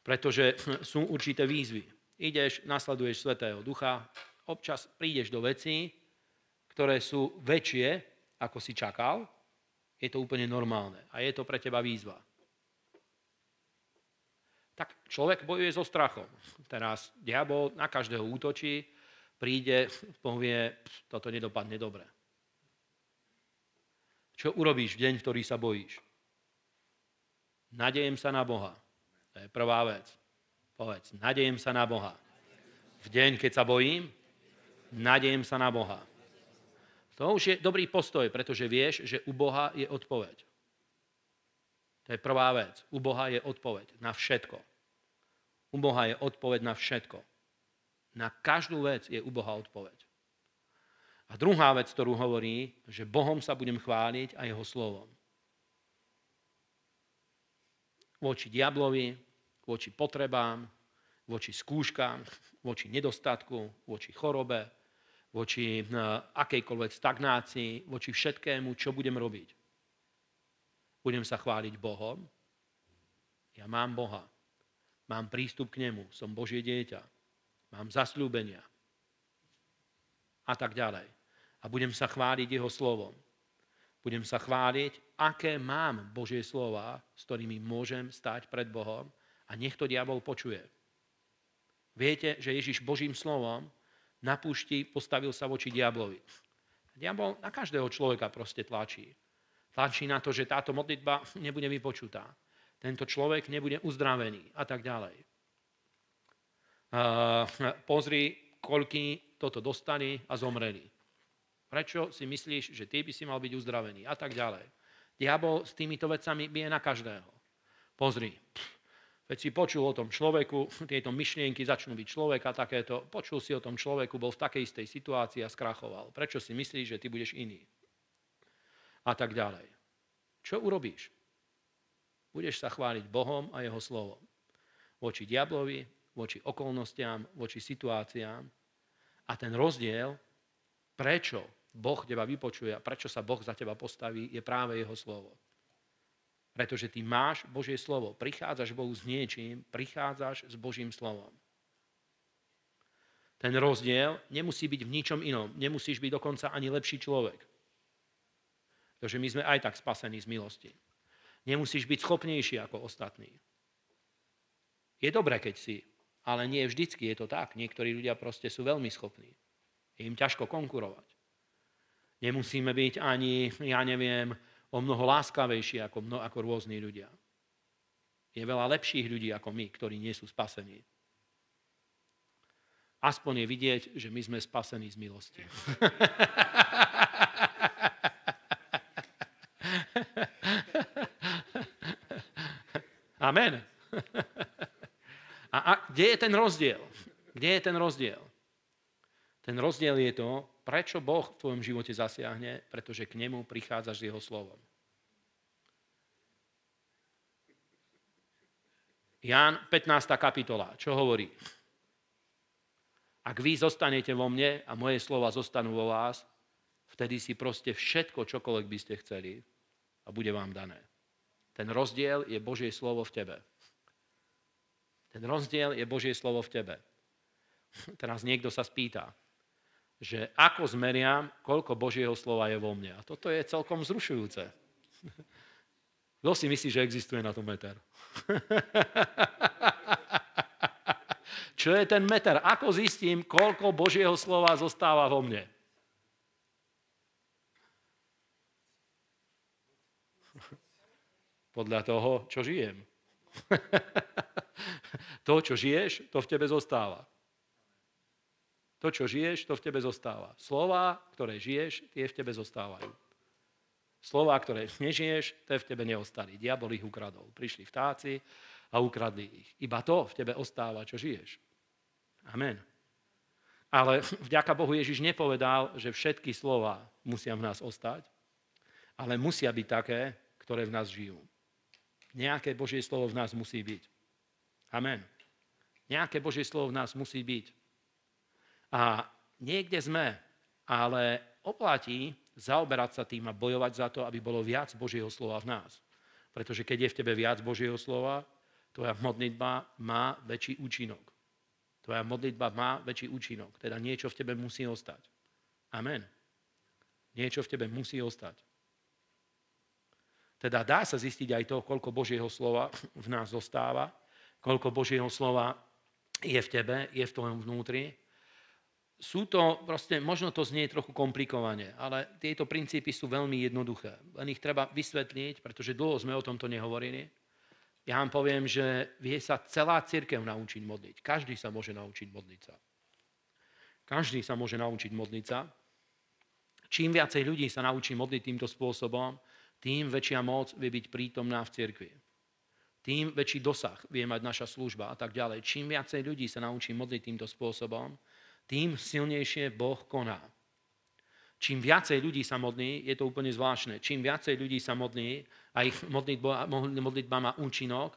Pretože sú určité výzvy. Ideš, nasleduješ Svetého Ducha, občas prídeš do vecí, ktoré sú väčšie, ako si čakal, je to úplne normálne a je to pre teba výzva tak človek bojuje so strachom. Teraz diabol na každého útočí, príde, povie, toto nedopadne dobre. Čo urobíš v deň, v ktorý sa bojíš? Nadejem sa na Boha. To je prvá vec. Povedz, nadejem sa na Boha. V deň, keď sa bojím, nadejem sa na Boha. To už je dobrý postoj, pretože vieš, že u Boha je odpoveď. To je prvá vec. U Boha je odpoveď na všetko. U Boha je odpoveď na všetko. Na každú vec je u Boha odpoveď. A druhá vec, ktorú hovorí, že Bohom sa budem chváliť a jeho slovom. Voči diablovi, voči potrebám, voči skúškam, voči nedostatku, voči chorobe, voči eh, akejkoľvek stagnácii, voči všetkému, čo budem robiť. Budem sa chváliť Bohom. Ja mám Boha. Mám prístup k nemu. Som Božie dieťa. Mám zasľúbenia. A tak ďalej. A budem sa chváliť jeho slovom. Budem sa chváliť, aké mám Božie slova, s ktorými môžem stať pred Bohom a nech to diabol počuje. Viete, že Ježiš Božím slovom na púšti postavil sa voči diablovi. Diabol na každého človeka proste tlačí tlačí na to, že táto modlitba nebude vypočutá. Tento človek nebude uzdravený a tak ďalej. Pozri, koľký toto dostali a zomreli. Prečo si myslíš, že ty by si mal byť uzdravený a tak ďalej. Diabol s týmito vecami bije na každého. Pozri, Veď si počul o tom človeku, tieto myšlienky začnú byť človek a takéto. Počul si o tom človeku, bol v takej istej situácii a skrachoval. Prečo si myslíš, že ty budeš iný? a tak ďalej. Čo urobíš? Budeš sa chváliť Bohom a jeho slovom. Voči diablovi, voči okolnostiam, voči situáciám. A ten rozdiel, prečo Boh teba vypočuje a prečo sa Boh za teba postaví, je práve jeho slovo. Pretože ty máš Božie slovo. Prichádzaš Bohu s niečím, prichádzaš s Božím slovom. Ten rozdiel nemusí byť v ničom inom. Nemusíš byť dokonca ani lepší človek. Pretože my sme aj tak spasení z milosti. Nemusíš byť schopnejší ako ostatní. Je dobré, keď si, ale nie vždycky je to tak. Niektorí ľudia proste sú veľmi schopní. Je im ťažko konkurovať. Nemusíme byť ani, ja neviem, o mnoho láskavejší ako, mno, ako rôzni ľudia. Je veľa lepších ľudí ako my, ktorí nie sú spasení. Aspoň je vidieť, že my sme spasení z milosti. Amen. A, a kde je ten rozdiel? Kde je ten rozdiel? Ten rozdiel je to, prečo Boh v tvojom živote zasiahne, pretože k nemu prichádzaš s jeho slovom. Ján 15. kapitola, čo hovorí? Ak vy zostanete vo mne a moje slova zostanú vo vás, vtedy si proste všetko, čokoľvek by ste chceli a bude vám dané. Ten rozdiel je Božie slovo v tebe. Ten rozdiel je Božie slovo v tebe. Teraz niekto sa spýta, že ako zmeriam, koľko Božieho slova je vo mne. A toto je celkom zrušujúce. Kto si myslí, že existuje na to meter? Čo je ten meter? Ako zistím, koľko Božieho slova zostáva vo mne? podľa toho, čo žijem. to, čo žiješ, to v tebe zostáva. To, čo žiješ, to v tebe zostáva. Slova, ktoré žiješ, tie v tebe zostávajú. Slova, ktoré nežiješ, tie v tebe neostali. Diabol ich ukradol. Prišli vtáci a ukradli ich. Iba to v tebe ostáva, čo žiješ. Amen. Ale vďaka Bohu Ježiš nepovedal, že všetky slova musia v nás ostať, ale musia byť také, ktoré v nás žijú nejaké Božie slovo v nás musí byť. Amen. Nejaké Božie slovo v nás musí byť. A niekde sme, ale oplatí zaoberať sa tým a bojovať za to, aby bolo viac Božieho slova v nás. Pretože keď je v tebe viac Božieho slova, tvoja modlitba má väčší účinok. Tvoja modlitba má väčší účinok. Teda niečo v tebe musí ostať. Amen. Niečo v tebe musí ostať. Teda dá sa zistiť aj to, koľko Božieho slova v nás zostáva, koľko Božieho slova je v tebe, je v tvojom vnútri. Sú to, proste, možno to znie trochu komplikovane, ale tieto princípy sú veľmi jednoduché. Len ich treba vysvetliť, pretože dlho sme o tomto nehovorili. Ja vám poviem, že vie sa celá církev naučiť modliť. Každý sa môže naučiť modliť sa. Každý sa môže naučiť modliť sa. Čím viacej ľudí sa naučí modliť týmto spôsobom, tým väčšia moc vie byť prítomná v cirkvi. Tým väčší dosah vie mať naša služba a tak ďalej. Čím viacej ľudí sa naučí modliť týmto spôsobom, tým silnejšie Boh koná. Čím viacej ľudí sa modlí, je to úplne zvláštne, čím viacej ľudí sa modlí a ich modlitba, má účinok,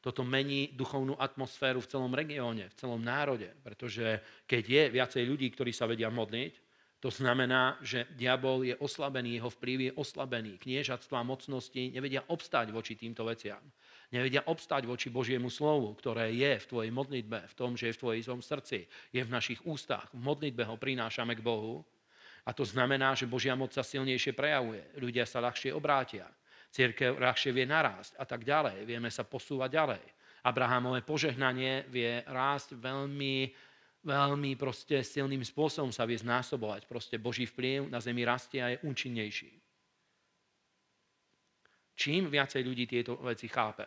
toto mení duchovnú atmosféru v celom regióne, v celom národe. Pretože keď je viacej ľudí, ktorí sa vedia modliť, to znamená, že diabol je oslabený, jeho vplyv je oslabený. Kniežatstva, mocnosti nevedia obstať voči týmto veciam. Nevedia obstať voči Božiemu slovu, ktoré je v tvojej modlitbe, v tom, že je v tvojom srdci, je v našich ústach. V modlitbe ho prinášame k Bohu. A to znamená, že Božia moc sa silnejšie prejavuje. Ľudia sa ľahšie obrátia. Církev ľahšie vie narásť a tak ďalej. Vieme sa posúvať ďalej. Abrahamové požehnanie vie rásť veľmi veľmi proste silným spôsobom sa vie znásobovať. Proste Boží vplyv na zemi rastie a je účinnejší. Čím viacej ľudí tieto veci chápe.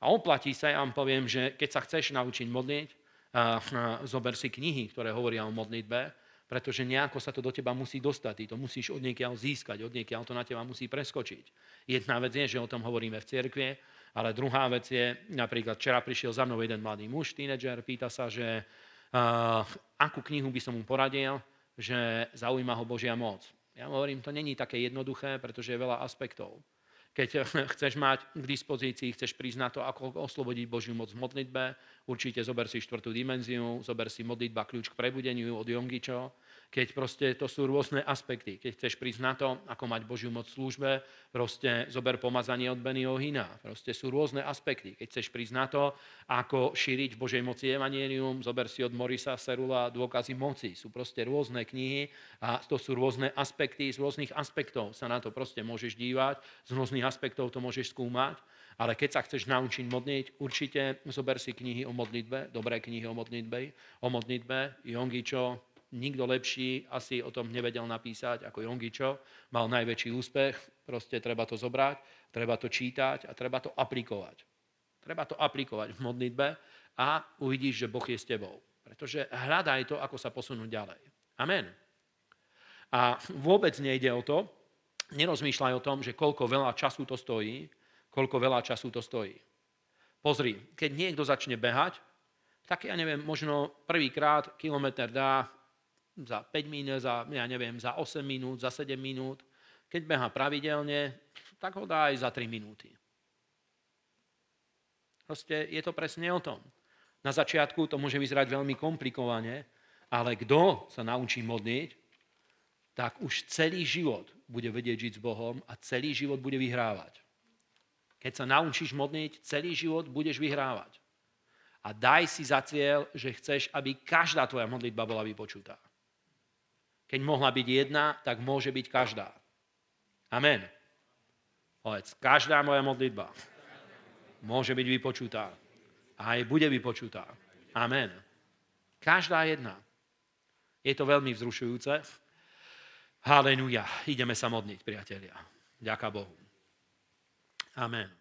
A oplatí sa, ja vám poviem, že keď sa chceš naučiť modliť, zober si knihy, ktoré hovoria o modlitbe, pretože nejako sa to do teba musí dostať. Ty to musíš od niekiaľ získať, od niekiaľ to na teba musí preskočiť. Jedna vec je, že o tom hovoríme v cirkvi, ale druhá vec je, napríklad včera prišiel za mnou jeden mladý muž, tínedžer, pýta sa, že Eh, akú knihu by som mu poradil, že zaujíma ho Božia moc. Ja mu hovorím, to není také jednoduché, pretože je veľa aspektov. Keď chceš mať k dispozícii, chceš prísť na to, ako oslobodiť Božiu moc v modlitbe, určite zober si štvrtú dimenziu, zober si modlitba kľúč k prebudeniu od Jongičo, keď proste to sú rôzne aspekty. Keď chceš prísť na to, ako mať Božiu moc v službe, proste zober pomazanie od Benny Hina. Proste sú rôzne aspekty. Keď chceš prísť na to, ako šíriť v Božej moci Evangelium, zober si od Morisa Serula dôkazy moci. Sú proste rôzne knihy a to sú rôzne aspekty. Z rôznych aspektov sa na to proste môžeš dívať, z rôznych aspektov to môžeš skúmať. Ale keď sa chceš naučiť modliť, určite zober si knihy o modlitbe, dobré knihy o modlitbe, o modlitbe, Jongičo, nikto lepší asi o tom nevedel napísať ako Jongičo. Mal najväčší úspech, proste treba to zobrať, treba to čítať a treba to aplikovať. Treba to aplikovať v modlitbe a uvidíš, že Boh je s tebou. Pretože hľadaj to, ako sa posunúť ďalej. Amen. A vôbec nejde o to, nerozmýšľaj o tom, že koľko veľa času to stojí, koľko veľa času to stojí. Pozri, keď niekto začne behať, tak ja neviem, možno prvýkrát kilometr dá za 5 minút, za, ja neviem, za 8 minút, za 7 minút. Keď beha pravidelne, tak ho dá aj za 3 minúty. Proste je to presne o tom. Na začiatku to môže vyzerať veľmi komplikovane, ale kto sa naučí modliť, tak už celý život bude vedieť žiť s Bohom a celý život bude vyhrávať. Keď sa naučíš modliť, celý život budeš vyhrávať. A daj si za cieľ, že chceš, aby každá tvoja modlitba bola vypočutá. Keď mohla byť jedna, tak môže byť každá. Amen. Povedz, každá moja modlitba môže byť vypočutá. A aj bude vypočutá. Amen. Každá jedna. Je to veľmi vzrušujúce. Halenúja. Ideme sa modliť, priatelia. Ďaká Bohu. Amen.